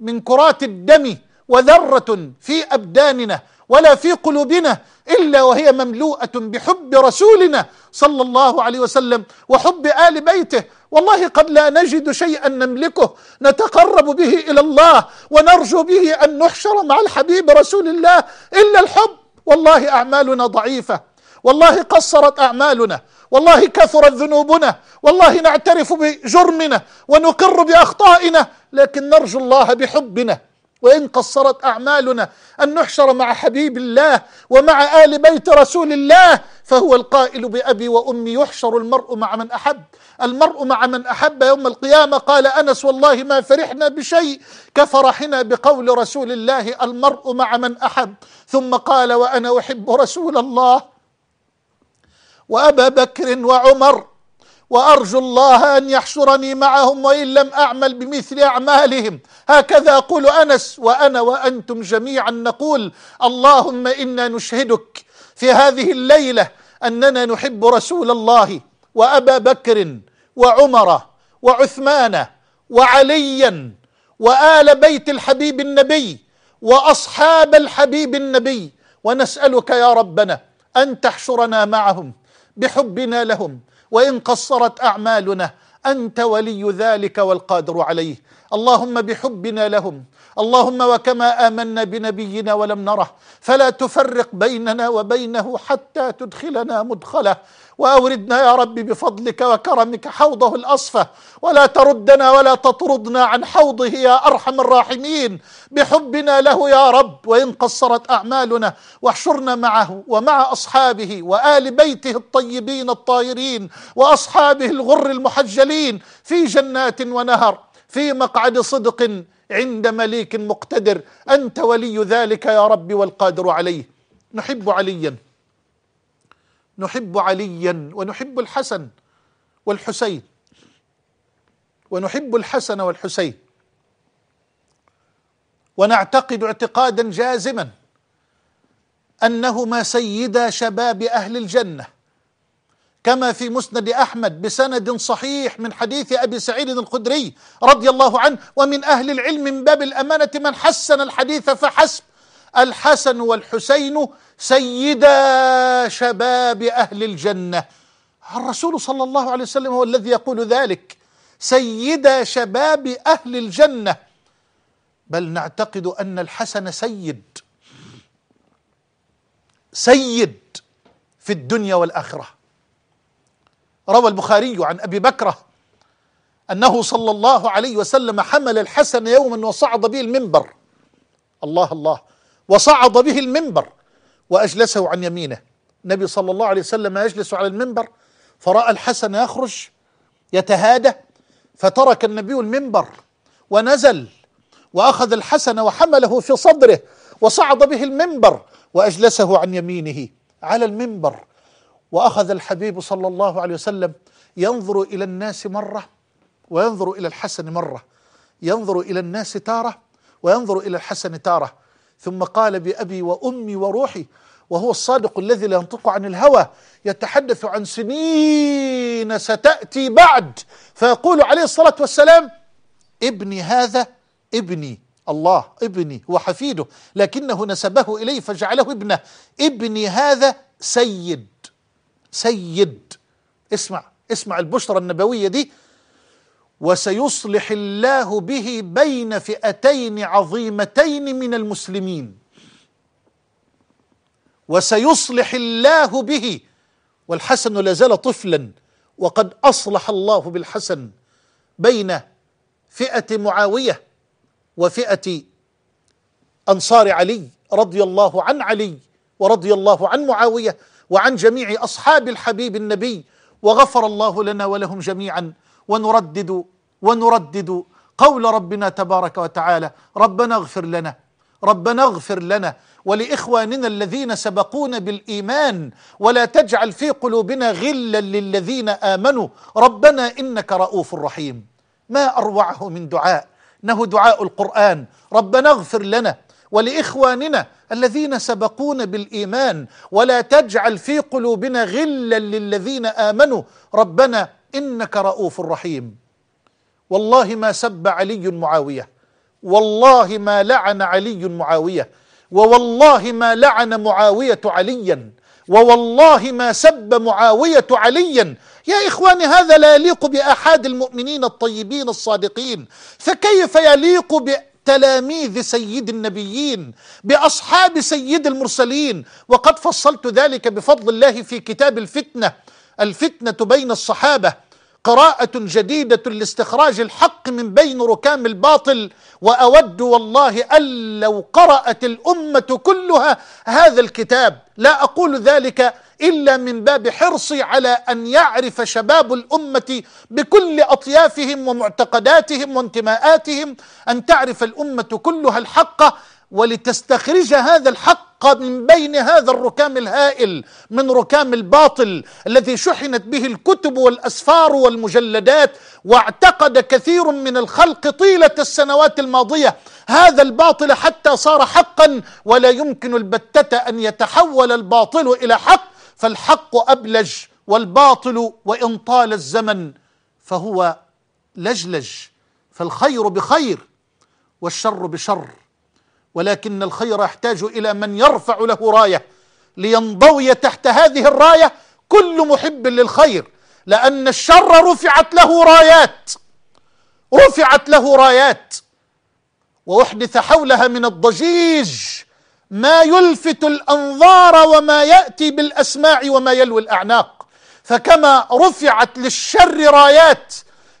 من كرات الدم وذرة في أبداننا ولا في قلوبنا إلا وهي مملوءة بحب رسولنا صلى الله عليه وسلم وحب آل بيته والله قد لا نجد شيئا نملكه نتقرب به إلى الله ونرجو به أن نحشر مع الحبيب رسول الله إلا الحب والله أعمالنا ضعيفة والله قصرت أعمالنا والله كثرت ذنوبنا والله نعترف بجرمنا ونقر بأخطائنا لكن نرجو الله بحبنا وإن قصرت أعمالنا أن نحشر مع حبيب الله ومع آل بيت رسول الله فهو القائل بأبي وأمي يحشر المرء مع من أحب المرء مع من أحب يوم القيامة قال أنس والله ما فرحنا بشيء كفرحنا بقول رسول الله المرء مع من أحب ثم قال وأنا أحب رسول الله وأبا بكر وعمر وأرجو الله أن يحشرني معهم وإن لم أعمل بمثل أعمالهم هكذا أقول أنس وأنا وأنتم جميعا نقول اللهم إنا نشهدك في هذه الليلة أننا نحب رسول الله وأبا بكر وعمر وعثمان وعليا وآل بيت الحبيب النبي وأصحاب الحبيب النبي ونسألك يا ربنا أن تحشرنا معهم بحبنا لهم وإن قصرت أعمالنا أنت ولي ذلك والقادر عليه اللهم بحبنا لهم اللهم وكما آمنا بنبينا ولم نره فلا تفرق بيننا وبينه حتى تدخلنا مدخله وأوردنا يا رب بفضلك وكرمك حوضه الأصفى ولا تردنا ولا تطردنا عن حوضه يا أرحم الراحمين بحبنا له يا رب وإن قصرت أعمالنا واحشرنا معه ومع أصحابه وآل بيته الطيبين الطاهرين وأصحابه الغر المحجلين في جنات ونهر في مقعد صدق عند مليك مقتدر أنت ولي ذلك يا رب والقادر عليه نحب عليا نحب عليا ونحب الحسن والحسين ونحب الحسن والحسين ونعتقد اعتقادا جازما انهما سيدا شباب اهل الجنه كما في مسند احمد بسند صحيح من حديث ابي سعيد الخدري رضي الله عنه ومن اهل العلم من باب الامانه من حسن الحديث فحسب الحسن والحسين سيدا شباب أهل الجنة الرسول صلى الله عليه وسلم هو الذي يقول ذلك سيدا شباب أهل الجنة بل نعتقد أن الحسن سيد سيد في الدنيا والآخرة روى البخاري عن أبي بكرة أنه صلى الله عليه وسلم حمل الحسن يوما وصعد به المنبر الله الله وصعد به المنبر وأجلسه عن يمينه النبي صلى الله عليه وسلم يجلس على المنبر فرأى الحسن يخرج يتهادى فترك النبي المنبر ونزل وأخذ الحسن وحمله في صدره وصعد به المنبر وأجلسه عن يمينه على المنبر وأخذ الحبيب صلى الله عليه وسلم ينظر إلى الناس مرة وينظر إلى الحسن مرة ينظر إلى الناس تارة وينظر إلى الحسن تارة ثم قال بأبي وأمي وروحي وهو الصادق الذي لا ينطق عن الهوى يتحدث عن سنين ستأتي بعد فيقول عليه الصلاة والسلام ابني هذا ابني الله ابني هو حفيده لكنه نسبه إليه فجعله ابنه ابني هذا سيد سيد اسمع اسمع البشرى النبوية دي وسيصلح الله به بين فئتين عظيمتين من المسلمين وسيصلح الله به والحسن لا زال طفلا وقد اصلح الله بالحسن بين فئه معاويه وفئه انصار علي رضي الله عن علي ورضي الله عن معاويه وعن جميع اصحاب الحبيب النبي وغفر الله لنا ولهم جميعا ونردد ونردد قول ربنا تبارك وتعالى ربنا اغفر لنا ربنا اغفر لنا ولاخواننا الذين سبقونا بالايمان ولا تجعل في قلوبنا غلا للذين امنوا ربنا انك رؤوف رحيم ما اروعه من دعاء انه دعاء القران ربنا اغفر لنا ولاخواننا الذين سبقونا بالايمان ولا تجعل في قلوبنا غلا للذين امنوا ربنا إنك رؤوف رحيم والله ما سب علي معاوية والله ما لعن علي معاوية ووالله ما لعن معاوية عليا ووالله ما سب معاوية عليا يا إخواني هذا لا يليق بأحد المؤمنين الطيبين الصادقين فكيف يليق بتلاميذ سيد النبيين بأصحاب سيد المرسلين وقد فصلت ذلك بفضل الله في كتاب الفتنة الفتنة بين الصحابة قراءة جديدة لاستخراج الحق من بين ركام الباطل وأود والله أن لو قرأت الأمة كلها هذا الكتاب لا أقول ذلك إلا من باب حرصي على أن يعرف شباب الأمة بكل أطيافهم ومعتقداتهم وانتماءاتهم أن تعرف الأمة كلها الحق ولتستخرج هذا الحق حقا من بين هذا الركام الهائل من ركام الباطل الذي شحنت به الكتب والاسفار والمجلدات واعتقد كثير من الخلق طيله السنوات الماضيه هذا الباطل حتى صار حقا ولا يمكن البته ان يتحول الباطل الى حق فالحق ابلج والباطل وان طال الزمن فهو لجلج فالخير بخير والشر بشر ولكن الخير يحتاج الى من يرفع له رايه لينضوي تحت هذه الرايه كل محب للخير لان الشر رفعت له رايات رفعت له رايات واحدث حولها من الضجيج ما يلفت الانظار وما ياتي بالاسماع وما يلوي الاعناق فكما رفعت للشر رايات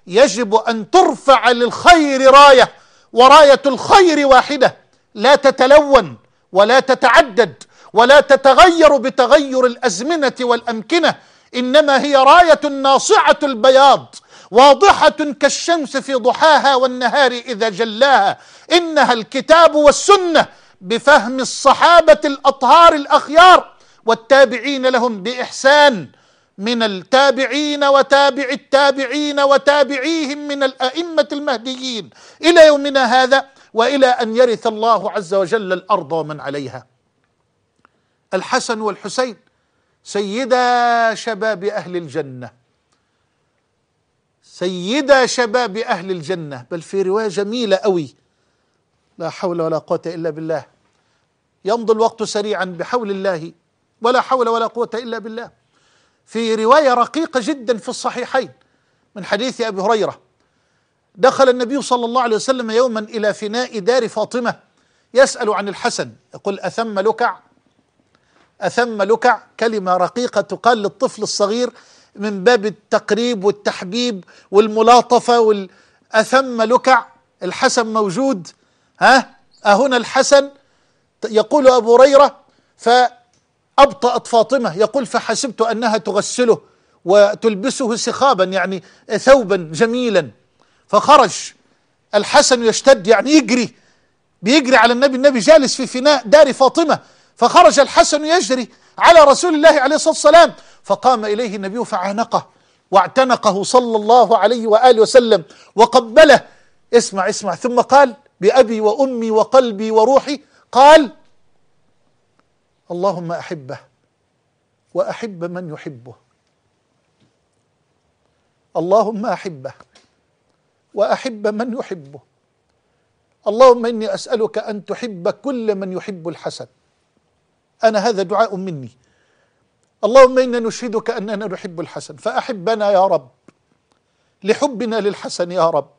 يجب ان ترفع للخير رايه ورايه الخير واحده لا تتلون ولا تتعدد ولا تتغير بتغير الازمنه والامكنه انما هي رايه ناصعه البياض واضحه كالشمس في ضحاها والنهار اذا جلاها انها الكتاب والسنه بفهم الصحابه الاطهار الاخيار والتابعين لهم باحسان من التابعين وتابع التابعين وتابعيهم من الائمه المهديين الى يومنا هذا والى ان يرث الله عز وجل الارض ومن عليها الحسن والحسين سيدا شباب اهل الجنه سيدا شباب اهل الجنه بل في روايه جميله قوي لا حول ولا قوه الا بالله يمضي الوقت سريعا بحول الله ولا حول ولا قوه الا بالله في روايه رقيقه جدا في الصحيحين من حديث ابي هريره دخل النبي صلى الله عليه وسلم يوما إلى فناء دار فاطمة يسأل عن الحسن يقول أثم لكع أثم لكع كلمة رقيقة تقال للطفل الصغير من باب التقريب والتحبيب والملاطفة وال أثم لكع الحسن موجود ها أهنا الحسن يقول أبو هريرة فأبطأت فاطمة يقول فحسبت أنها تغسله وتلبسه سخابا يعني ثوبا جميلا فخرج الحسن يشتد يعني يجري بيجري على النبي النبي جالس في فناء دار فاطمة فخرج الحسن يجري على رسول الله عليه الصلاة والسلام فقام إليه النبي فعانقه واعتنقه صلى الله عليه وآله وسلم وقبله اسمع اسمع ثم قال بأبي وأمي وقلبي وروحي قال اللهم أحبه وأحب من يحبه اللهم أحبه وأحب من يحبه اللهم إني أسألك أن تحب كل من يحب الحسن أنا هذا دعاء مني اللهم إنا نشهدك أننا نحب الحسن فأحبنا يا رب لحبنا للحسن يا رب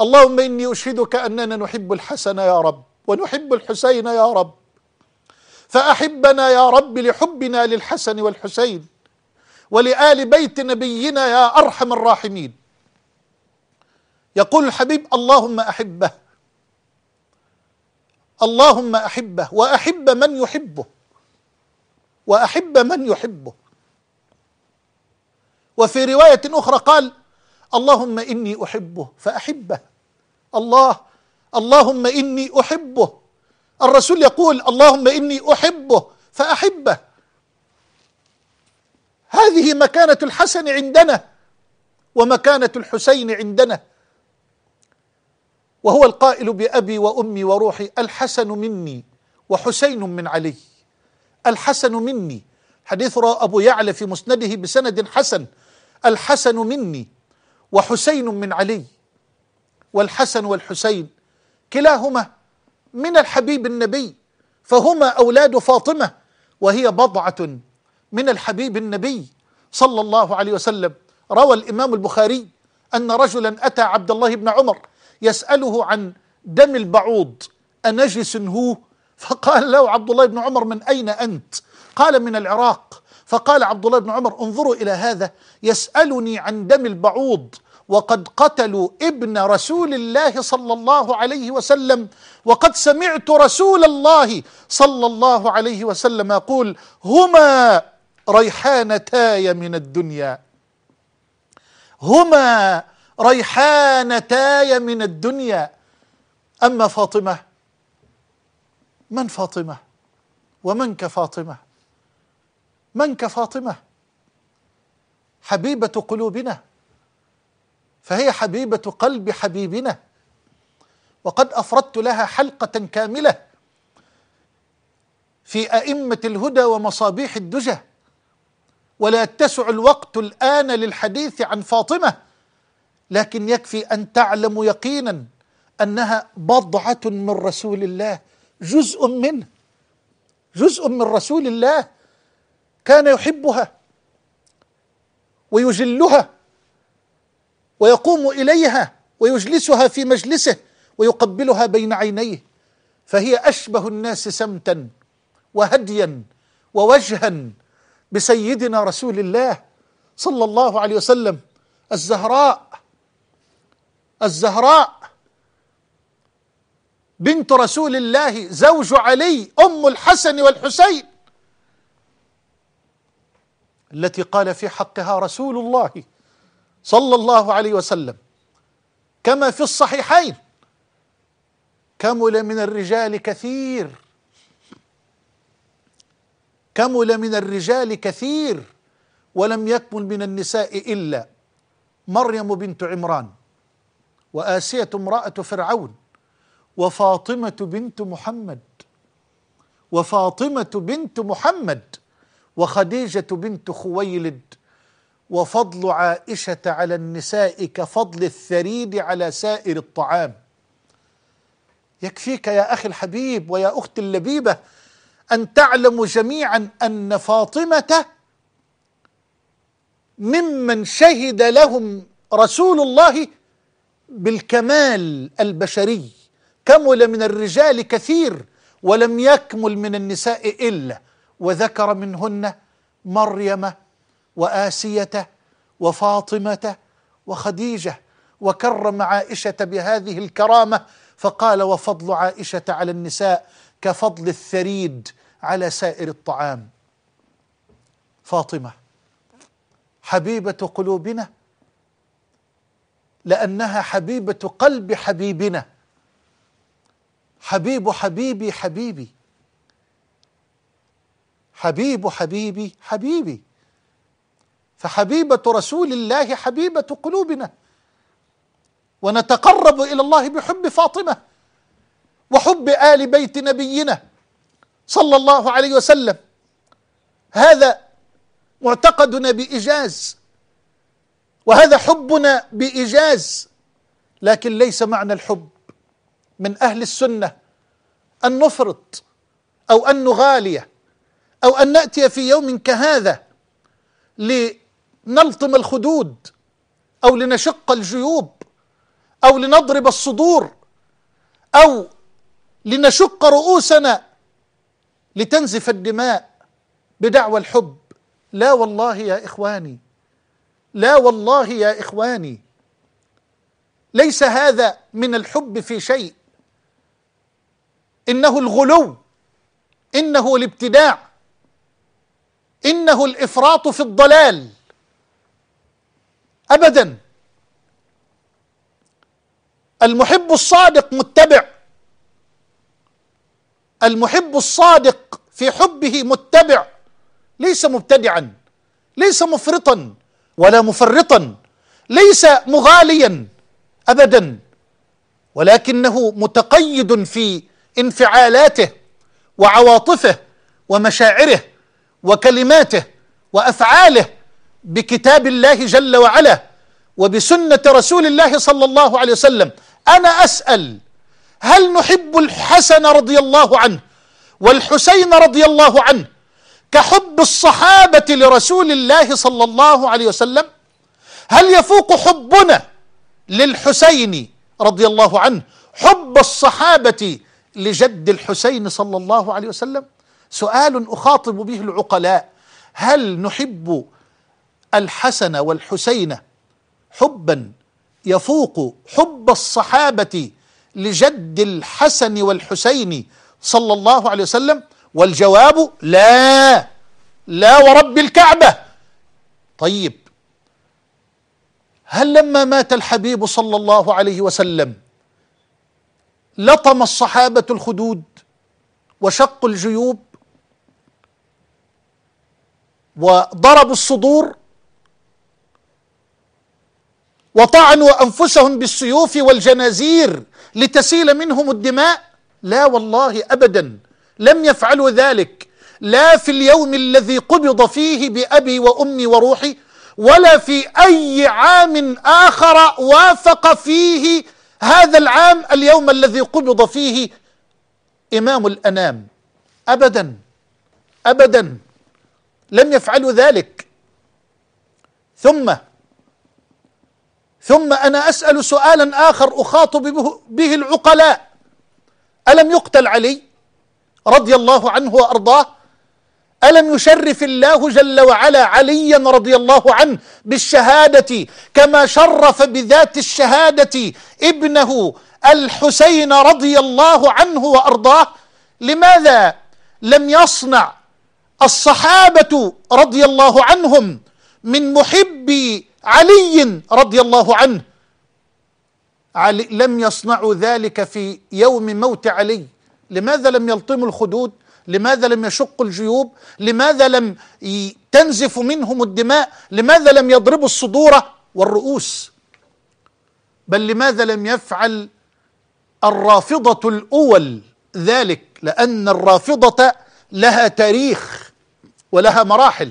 اللهم إني أشهدك أننا نحب الحسن يا رب ونحب الحسين يا رب فأحبنا يا رب لحبنا للحسن والحسين ولآل بيت نبينا يا أرحم الراحمين يقول الحبيب اللهم أحبه اللهم أحبه وأحب من يحبه وأحب من يحبه وفي رواية أخرى قال اللهم إني أحبه فأحبه الله اللهم إني أحبه الرسول يقول اللهم إني أحبه فأحبه هذه مكانة الحسن عندنا ومكانة الحسين عندنا وهو القائل بأبي وأمي وروحي الحسن مني وحسين من علي الحسن مني حديث رواه أبو يعلى في مسنده بسند حسن الحسن مني وحسين من علي والحسن والحسين كلاهما من الحبيب النبي فهما أولاد فاطمة وهي بضعة من الحبيب النبي صلى الله عليه وسلم روى الإمام البخاري أن رجلا أتى عبد الله بن عمر يسأله عن دم البعوض أنجس هو فقال له عبد الله بن عمر من أين أنت قال من العراق فقال عبد الله بن عمر انظروا إلى هذا يسألني عن دم البعوض وقد قتلوا ابن رسول الله صلى الله عليه وسلم وقد سمعت رسول الله صلى الله عليه وسلم يقول هما ريحانتاي من الدنيا هما ريحانتاي من الدنيا أما فاطمة من فاطمة ومن كفاطمة من كفاطمة حبيبة قلوبنا فهي حبيبة قلب حبيبنا وقد أفردت لها حلقة كاملة في أئمة الهدى ومصابيح الدجى ولا يتسع الوقت الآن للحديث عن فاطمة لكن يكفي ان تعلم يقينا انها بضعه من رسول الله جزء منه جزء من رسول الله كان يحبها ويجلها ويقوم اليها ويجلسها في مجلسه ويقبلها بين عينيه فهي اشبه الناس سمتا وهديا ووجها بسيدنا رسول الله صلى الله عليه وسلم الزهراء الزهراء بنت رسول الله زوج علي أم الحسن والحسين التي قال في حقها رسول الله صلى الله عليه وسلم كما في الصحيحين كمل من الرجال كثير كمل من الرجال كثير ولم يكمل من النساء إلا مريم بنت عمران وآسية امرأة فرعون وفاطمة بنت محمد وفاطمة بنت محمد وخديجة بنت خويلد وفضل عائشة على النساء كفضل الثريد على سائر الطعام يكفيك يا أخي الحبيب ويا أختي اللبيبة أن تعلموا جميعا أن فاطمة ممن شهد لهم رسول الله بالكمال البشري كمل من الرجال كثير ولم يكمل من النساء إلا وذكر منهن مريم وآسية وفاطمة وخديجة وكرم عائشة بهذه الكرامة فقال وفضل عائشة على النساء كفضل الثريد على سائر الطعام فاطمة حبيبة قلوبنا لأنها حبيبة قلب حبيبنا حبيب حبيبي حبيبي حبيب حبيبي حبيبي فحبيبة رسول الله حبيبة قلوبنا ونتقرب إلى الله بحب فاطمة وحب آل بيت نبينا صلى الله عليه وسلم هذا معتقدنا بإيجاز وهذا حبنا بايجاز لكن ليس معنى الحب من اهل السنه ان نفرط او ان نغاليه او ان ناتي في يوم كهذا لنلطم الخدود او لنشق الجيوب او لنضرب الصدور او لنشق رؤوسنا لتنزف الدماء بدعوى الحب لا والله يا اخواني لا والله يا إخواني ليس هذا من الحب في شيء إنه الغلو إنه الابتداع إنه الإفراط في الضلال أبدا المحب الصادق متبع المحب الصادق في حبه متبع ليس مبتدعا ليس مفرطا ولا مفرطا ليس مغاليا ابدا ولكنه متقيد في انفعالاته وعواطفه ومشاعره وكلماته وافعاله بكتاب الله جل وعلا وبسنه رسول الله صلى الله عليه وسلم انا اسال هل نحب الحسن رضي الله عنه والحسين رضي الله عنه كحب الصحابة لرسول الله صلى الله عليه وسلم هل يفوق حبنا للحسين رضي الله عنه حب الصحابة لجد الحسين صلى الله عليه وسلم سؤال أخاطب به العقلاء هل نحب الحسن والحسين حبا يفوق حب الصحابة لجد الحسن والحسين صلى الله عليه وسلم والجواب لا لا ورب الكعبة طيب هل لما مات الحبيب صلى الله عليه وسلم لطم الصحابة الخدود وشقوا الجيوب وضربوا الصدور وطعنوا أنفسهم بالسيوف والجنازير لتسيل منهم الدماء لا والله أبدا لم يفعلوا ذلك لا في اليوم الذي قبض فيه بأبي وأمي وروحي ولا في أي عام آخر وافق فيه هذا العام اليوم الذي قبض فيه إمام الأنام أبدا أبدا لم يفعلوا ذلك ثم ثم أنا أسأل سؤالا آخر أخاطب به العقلاء ألم يقتل علي رضي الله عنه وأرضاه ألم يشرف الله جل وعلا عليا رضي الله عنه بالشهادة كما شرف بذات الشهادة ابنه الحسين رضي الله عنه وأرضاه لماذا لم يصنع الصحابة رضي الله عنهم من محبي علي رضي الله عنه علي لم يصنعوا ذلك في يوم موت علي لماذا لم يلطموا الخدود لماذا لم يشقوا الجيوب لماذا لم تنزف منهم الدماء لماذا لم يضربوا الصدور والرؤوس بل لماذا لم يفعل الرافضة الأول ذلك لأن الرافضة لها تاريخ ولها مراحل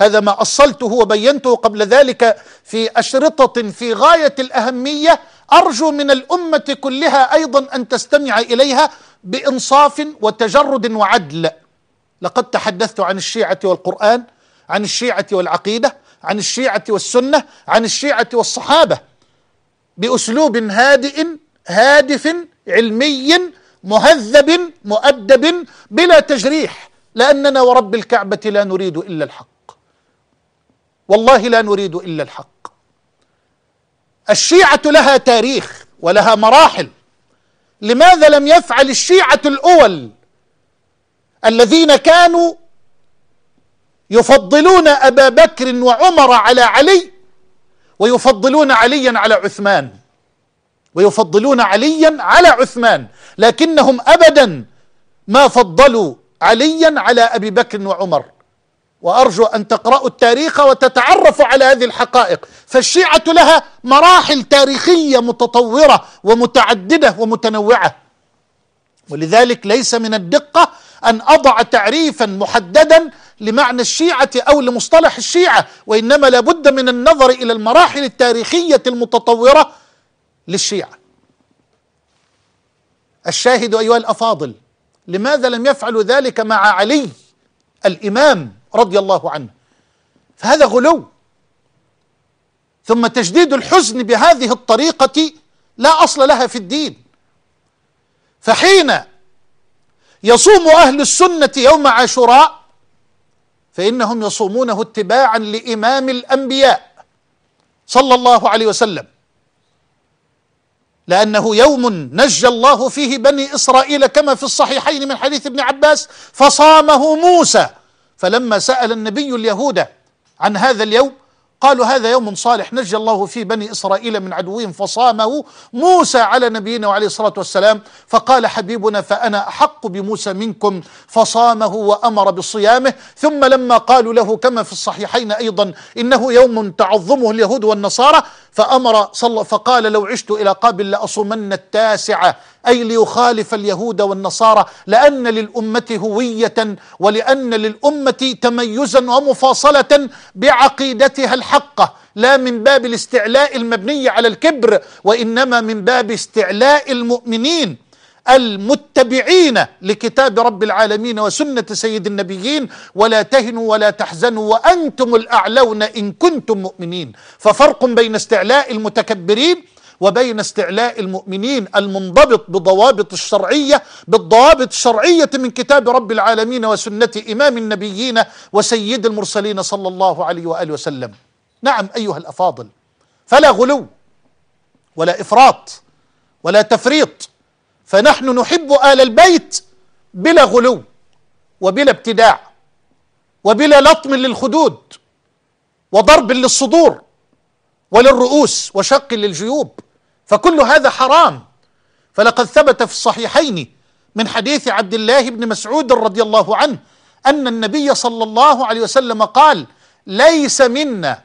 هذا ما أصلته وبينته قبل ذلك في أشرطة في غاية الأهمية أرجو من الأمة كلها أيضا أن تستمع إليها بإنصاف وتجرد وعدل لقد تحدثت عن الشيعة والقرآن عن الشيعة والعقيدة عن الشيعة والسنة عن الشيعة والصحابة بأسلوب هادئ هادف علمي مهذب مؤدب بلا تجريح لأننا ورب الكعبة لا نريد إلا الحق والله لا نريد إلا الحق الشيعة لها تاريخ ولها مراحل لماذا لم يفعل الشيعة الأول الذين كانوا يفضلون أبا بكر وعمر على علي ويفضلون عليا على عثمان ويفضلون عليا على عثمان لكنهم أبدا ما فضلوا عليا على أبي بكر وعمر وارجو ان تقرأوا التاريخ وتتعرفوا على هذه الحقائق فالشيعة لها مراحل تاريخية متطورة ومتعددة ومتنوعة ولذلك ليس من الدقة ان اضع تعريفا محددا لمعنى الشيعة او لمصطلح الشيعة وانما لابد من النظر الى المراحل التاريخية المتطورة للشيعة الشاهد ايها الافاضل لماذا لم يفعلوا ذلك مع علي الامام رضي الله عنه فهذا غلو ثم تجديد الحزن بهذه الطريقة لا أصل لها في الدين فحين يصوم أهل السنة يوم عاشوراء فإنهم يصومونه اتباعا لإمام الأنبياء صلى الله عليه وسلم لأنه يوم نجى الله فيه بني إسرائيل كما في الصحيحين من حديث ابن عباس فصامه موسى فلما سأل النبي اليهود عن هذا اليوم قالوا هذا يوم صالح نجى الله فيه بني إسرائيل من عدوهم فصامه موسى على نبينا وعليه الصلاة والسلام فقال حبيبنا فأنا أحق بموسى منكم فصامه وأمر بصيامه ثم لما قالوا له كما في الصحيحين أيضا إنه يوم تعظمه اليهود والنصارى فأمر صلى فقال لو عشت إلى قابل لأصومن التاسعة أي ليخالف اليهود والنصارى لأن للأمة هوية ولأن للأمة تميزا ومفاصلة بعقيدتها الحقة لا من باب الاستعلاء المبني على الكبر وإنما من باب استعلاء المؤمنين المتبعين لكتاب رب العالمين وسنة سيد النبيين ولا تهنوا ولا تحزنوا وأنتم الأعلون إن كنتم مؤمنين ففرق بين استعلاء المتكبرين وبين استعلاء المؤمنين المنضبط بضوابط الشرعية بالضوابط الشرعية من كتاب رب العالمين وسنة إمام النبيين وسيد المرسلين صلى الله عليه وآله وسلم نعم أيها الأفاضل فلا غلو ولا إفراط ولا تفريط فنحن نحب آل البيت بلا غلو وبلا ابتداع وبلا لطم للخدود وضرب للصدور وللرؤوس وشق للجيوب فكل هذا حرام فلقد ثبت في الصحيحين من حديث عبد الله بن مسعود رضي الله عنه أن النبي صلى الله عليه وسلم قال ليس منا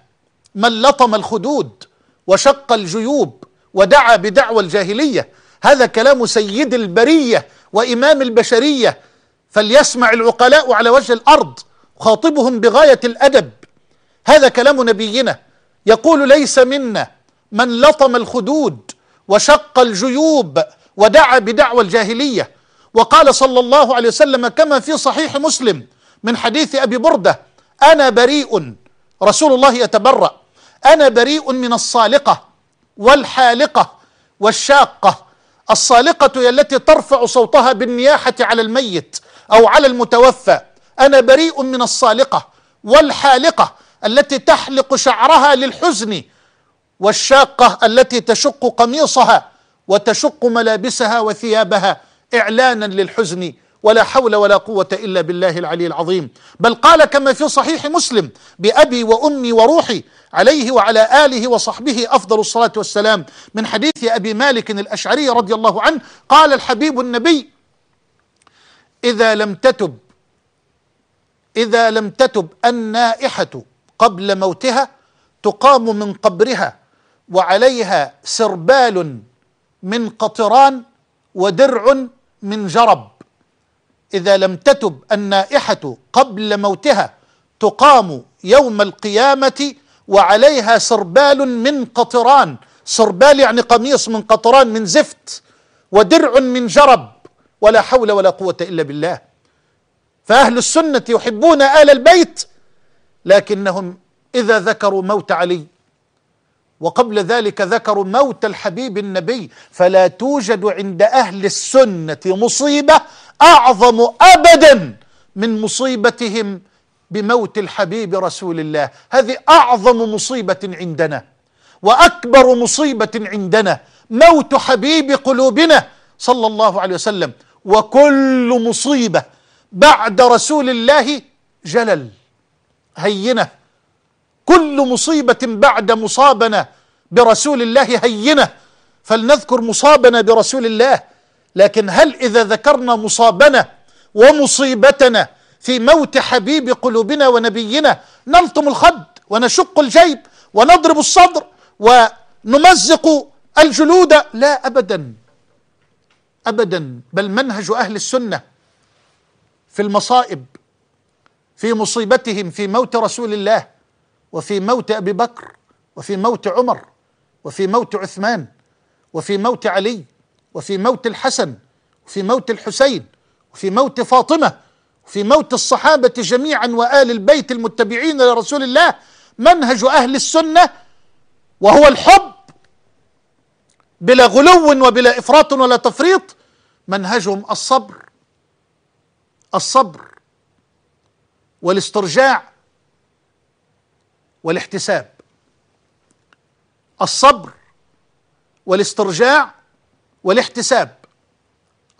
من لطم الخدود وشق الجيوب ودعا بدعوى الجاهلية هذا كلام سيد البرية وإمام البشرية فليسمع العقلاء على وجه الأرض خاطبهم بغاية الأدب هذا كلام نبينا يقول ليس منا من لطم الخدود وشق الجيوب ودعا بدعوى الجاهلية وقال صلى الله عليه وسلم كما في صحيح مسلم من حديث أبي بردة أنا بريء رسول الله يتبرأ أنا بريء من الصالقة والحالقة والشاقة الصالقة هي التي ترفع صوتها بالنياحة على الميت أو على المتوفى أنا بريء من الصالقة والحالقة التي تحلق شعرها للحزن والشاقة التي تشق قميصها وتشق ملابسها وثيابها إعلانا للحزن ولا حول ولا قوة إلا بالله العلي العظيم بل قال كما في صحيح مسلم بأبي وأمي وروحي عليه وعلى آله وصحبه أفضل الصلاة والسلام من حديث أبي مالك الأشعري رضي الله عنه قال الحبيب النبي إذا لم تتب إذا لم تتب النائحة قبل موتها تقام من قبرها وعليها سربال من قطران ودرع من جرب إذا لم تتب النائحة قبل موتها تقام يوم القيامة وعليها سربال من قطران سربال يعني قميص من قطران من زفت ودرع من جرب ولا حول ولا قوة إلا بالله فأهل السنة يحبون آل البيت لكنهم إذا ذكروا موت علي وقبل ذلك ذكروا موت الحبيب النبي فلا توجد عند أهل السنة مصيبة أعظم أبدا من مصيبتهم بموت الحبيب رسول الله هذه أعظم مصيبة عندنا وأكبر مصيبة عندنا موت حبيب قلوبنا صلى الله عليه وسلم وكل مصيبة بعد رسول الله جلل هينة كل مصيبة بعد مصابنا برسول الله هينة فلنذكر مصابنا برسول الله لكن هل إذا ذكرنا مصابنا ومصيبتنا في موت حبيب قلوبنا ونبينا نلطم الخد ونشق الجيب ونضرب الصدر ونمزق الجلود لا أبدا أبدا بل منهج أهل السنة في المصائب في مصيبتهم في موت رسول الله وفي موت أبي بكر وفي موت عمر وفي موت عثمان وفي موت علي وفي موت الحسن وفي موت الحسين وفي موت فاطمة في موت الصحابة جميعا وآل البيت المتبعين لرسول الله منهج أهل السنة وهو الحب بلا غلو وبلا إفراط ولا تفريط منهجهم الصبر الصبر والاسترجاع والاحتساب الصبر والاسترجاع والاحتساب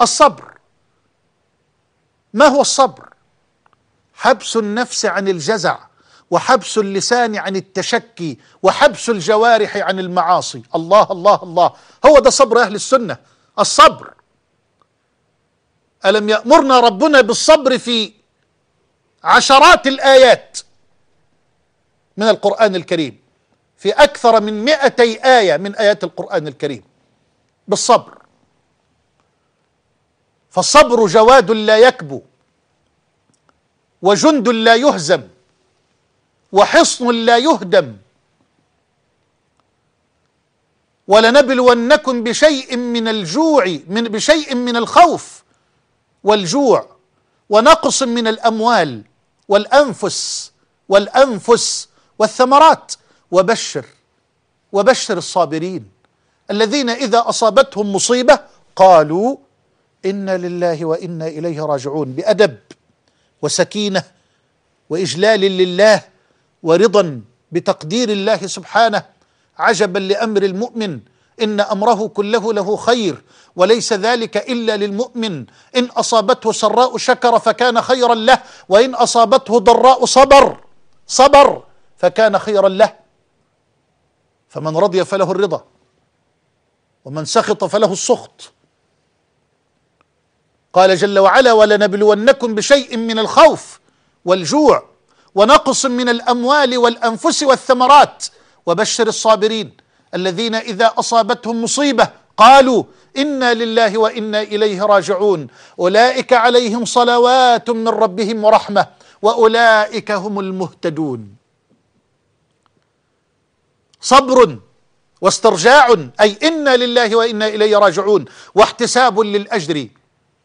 الصبر ما هو الصبر حبس النفس عن الجزع وحبس اللسان عن التشكي وحبس الجوارح عن المعاصي الله الله الله هو ده صبر أهل السنة الصبر ألم يأمرنا ربنا بالصبر في عشرات الآيات من القرآن الكريم في أكثر من مئتي آية من آيات القرآن الكريم بالصبر فالصبر جواد لا يكبو وجند لا يهزم وحصن لا يهدم ولنبلونكم بشيء من الجوع من بشيء من الخوف والجوع ونقص من الأموال والأنفس والأنفس والثمرات وبشر وبشر الصابرين الذين إذا أصابتهم مصيبة قالوا انا لله وانا اليه راجعون بادب وسكينه واجلال لله ورضا بتقدير الله سبحانه عجبا لامر المؤمن ان امره كله له خير وليس ذلك الا للمؤمن ان اصابته سراء شكر فكان خيرا له وان اصابته ضراء صبر صبر فكان خيرا له فمن رضي فله الرضا ومن سخط فله السخط قال جل وعلا ولنبلونكم بشيء من الخوف والجوع ونقص من الأموال والأنفس والثمرات وبشر الصابرين الذين إذا أصابتهم مصيبة قالوا إنا لله وإنا إليه راجعون أولئك عليهم صلوات من ربهم ورحمة وأولئك هم المهتدون صبر واسترجاع أي إنا لله وإنا إليه راجعون واحتساب للأجر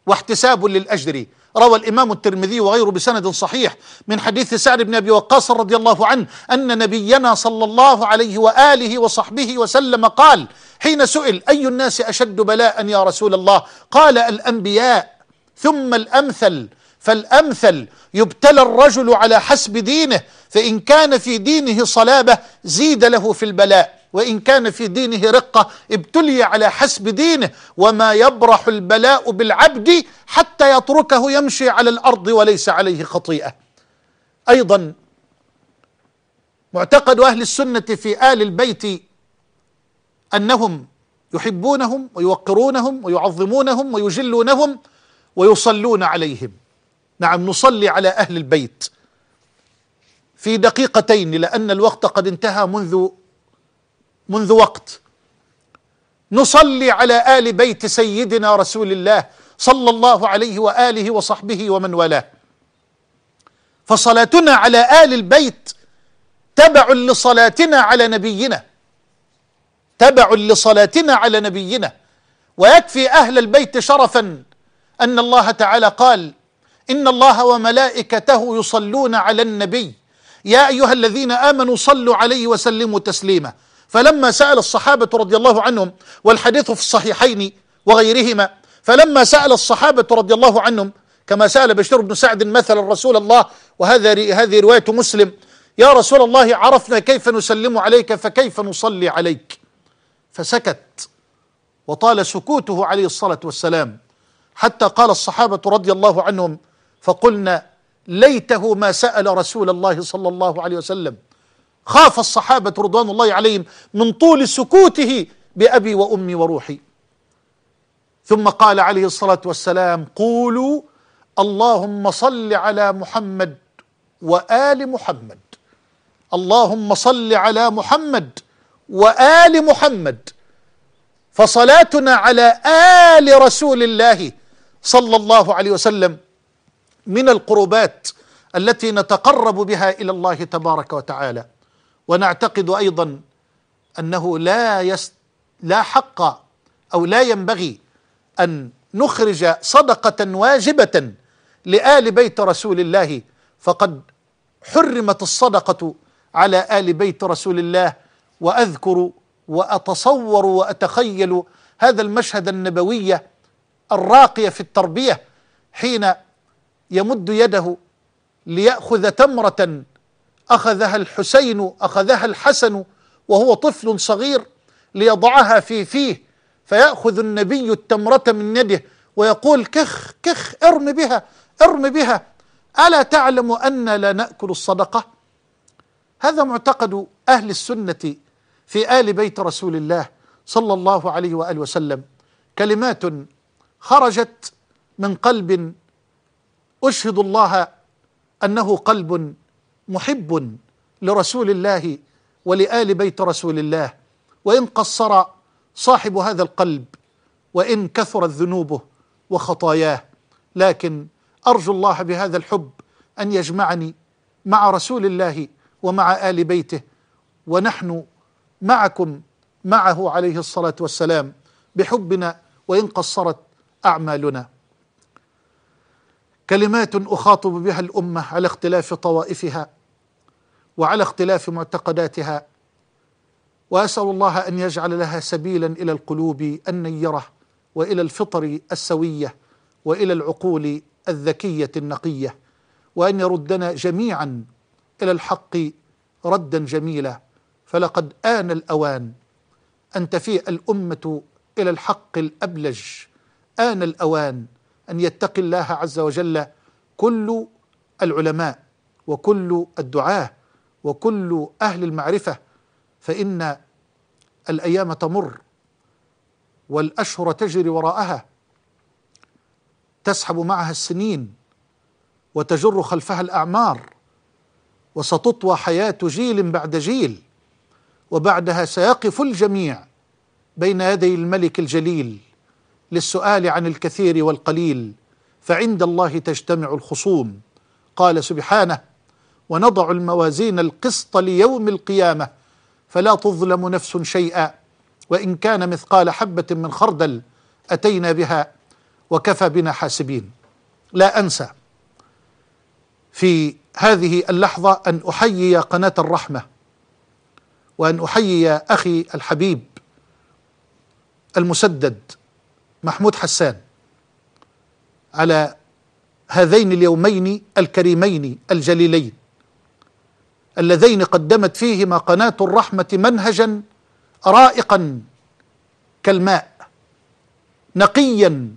واحتساب للأجر روى الإمام الترمذي وغيره بسند صحيح من حديث سعد بن أبي وقاص رضي الله عنه أن نبينا صلى الله عليه وآله وصحبه وسلم قال حين سئل أي الناس أشد بلاء يا رسول الله قال الأنبياء ثم الأمثل فالأمثل يبتلى الرجل على حسب دينه فإن كان في دينه صلابة زيد له في البلاء وإن كان في دينه رقة ابتلي على حسب دينه وما يبرح البلاء بالعبد حتى يتركه يمشي على الأرض وليس عليه خطيئة أيضا معتقد أهل السنة في آل البيت أنهم يحبونهم ويوقرونهم ويعظمونهم ويجلونهم ويصلون عليهم نعم نصلي على أهل البيت في دقيقتين لأن الوقت قد انتهى منذ منذ وقت نصلي على آل بيت سيدنا رسول الله صلى الله عليه وآله وصحبه ومن والاه فصلاتنا على آل البيت تبع لصلاتنا على نبينا تبع لصلاتنا على نبينا ويكفي أهل البيت شرفا أن الله تعالى قال إن الله وملائكته يصلون على النبي يا أيها الذين آمنوا صلوا عليه وسلموا تسليماً فلما سأل الصحابة رضي الله عنهم والحديث في الصحيحين وغيرهما فلما سأل الصحابة رضي الله عنهم كما سأل بشير بن سعد مثلا رسول الله وهذا هذه رواية مسلم يا رسول الله عرفنا كيف نسلم عليك فكيف نصلي عليك فسكت وطال سكوته عليه الصلاة والسلام حتى قال الصحابة رضي الله عنهم فقلنا ليته ما سأل رسول الله صلى الله عليه وسلم خاف الصحابة رضوان الله عليهم من طول سكوته بأبي وأمي وروحي ثم قال عليه الصلاة والسلام قولوا اللهم صل على محمد وآل محمد اللهم صل على محمد وآل محمد فصلاتنا على آل رسول الله صلى الله عليه وسلم من القربات التي نتقرب بها إلى الله تبارك وتعالى ونعتقد أيضا أنه لا يست لا حق أو لا ينبغي أن نخرج صدقة واجبة لآل بيت رسول الله فقد حرمت الصدقة على آل بيت رسول الله وأذكر وأتصور وأتخيل هذا المشهد النبوي الراقية في التربية حين يمد يده ليأخذ تمرة أخذها الحسين أخذها الحسن وهو طفل صغير ليضعها في فيه فيأخذ النبي التمرة من يده ويقول كخ كخ ارم بها ارم بها ألا تعلم أن لا نأكل الصدقة هذا معتقد أهل السنة في آل بيت رسول الله صلى الله عليه وآله وسلم كلمات خرجت من قلب أشهد الله أنه قلب محب لرسول الله ولآل بيت رسول الله وإن قصر صاحب هذا القلب وإن كثرت ذنوبه وخطاياه لكن أرجو الله بهذا الحب أن يجمعني مع رسول الله ومع آل بيته ونحن معكم معه عليه الصلاة والسلام بحبنا وإن قصرت أعمالنا كلمات أخاطب بها الأمة على اختلاف طوائفها وعلى اختلاف معتقداتها واسال الله ان يجعل لها سبيلا الى القلوب النيره والى الفطر السويه والى العقول الذكيه النقيه وان يردنا جميعا الى الحق ردا جميلا فلقد آن الأوان أن تفيء الأمة إلى الحق الأبلج آن الأوان أن يتقي الله عز وجل كل العلماء وكل الدعاة وكل أهل المعرفة فإن الأيام تمر والأشهر تجري وراءها تسحب معها السنين وتجر خلفها الأعمار وستطوى حياة جيل بعد جيل وبعدها سيقف الجميع بين يدي الملك الجليل للسؤال عن الكثير والقليل فعند الله تجتمع الخصوم قال سبحانه ونضع الموازين القسط ليوم القيامة فلا تظلم نفس شيئا وإن كان مثقال حبة من خردل أتينا بها وكفى بنا حاسبين لا أنسى في هذه اللحظة أن أحيي قناة الرحمة وأن أحيي أخي الحبيب المسدد محمود حسان على هذين اليومين الكريمين الجليلين اللذين قدمت فيهما قناة الرحمة منهجا رائقا كالماء نقيا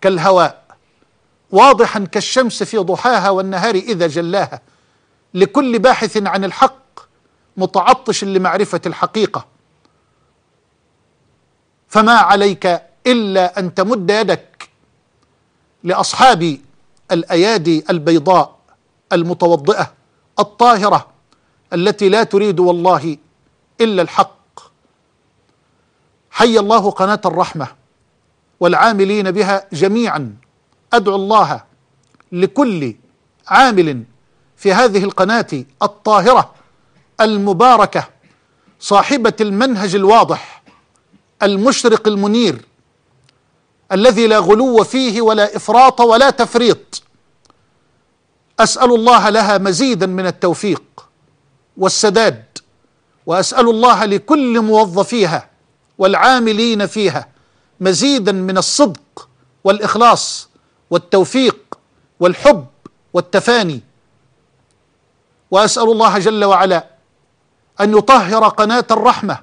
كالهواء واضحا كالشمس في ضحاها والنهار إذا جلاها لكل باحث عن الحق متعطش لمعرفة الحقيقة فما عليك إلا أن تمد يدك لأصحاب الأيادي البيضاء المتوضئة الطاهرة التي لا تريد والله الا الحق حي الله قناه الرحمه والعاملين بها جميعا ادعو الله لكل عامل في هذه القناه الطاهره المباركه صاحبه المنهج الواضح المشرق المنير الذي لا غلو فيه ولا افراط ولا تفريط اسال الله لها مزيدا من التوفيق والسداد واسال الله لكل موظفيها والعاملين فيها مزيدا من الصدق والاخلاص والتوفيق والحب والتفاني واسال الله جل وعلا ان يطهر قناه الرحمه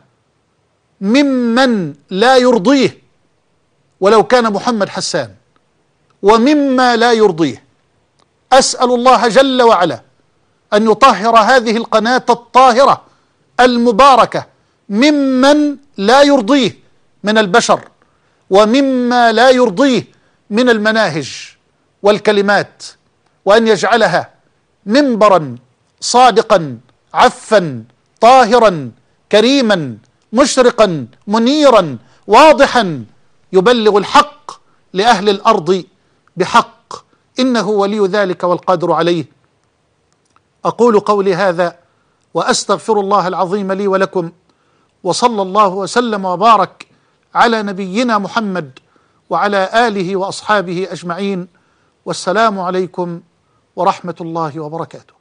ممن لا يرضيه ولو كان محمد حسان ومما لا يرضيه اسال الله جل وعلا أن يطهر هذه القناة الطاهرة المباركة ممن لا يرضيه من البشر ومما لا يرضيه من المناهج والكلمات وأن يجعلها منبرا صادقا عفا طاهرا كريما مشرقا منيرا واضحا يبلغ الحق لأهل الأرض بحق إنه ولي ذلك والقادر عليه أقول قولي هذا وأستغفر الله العظيم لي ولكم وصلى الله وسلم وبارك على نبينا محمد وعلى آله وأصحابه أجمعين والسلام عليكم ورحمة الله وبركاته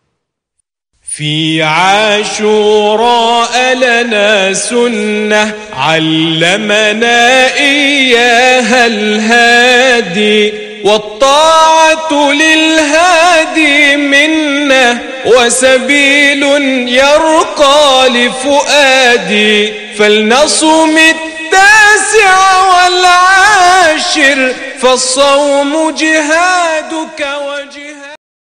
في عاشوراء لنا سنة علمنا إياها الهادي والطاعة للهادي منا وسبيل يرقى لفؤادي فلنصم التاسع والعاشر فالصوم جهادك وجهادك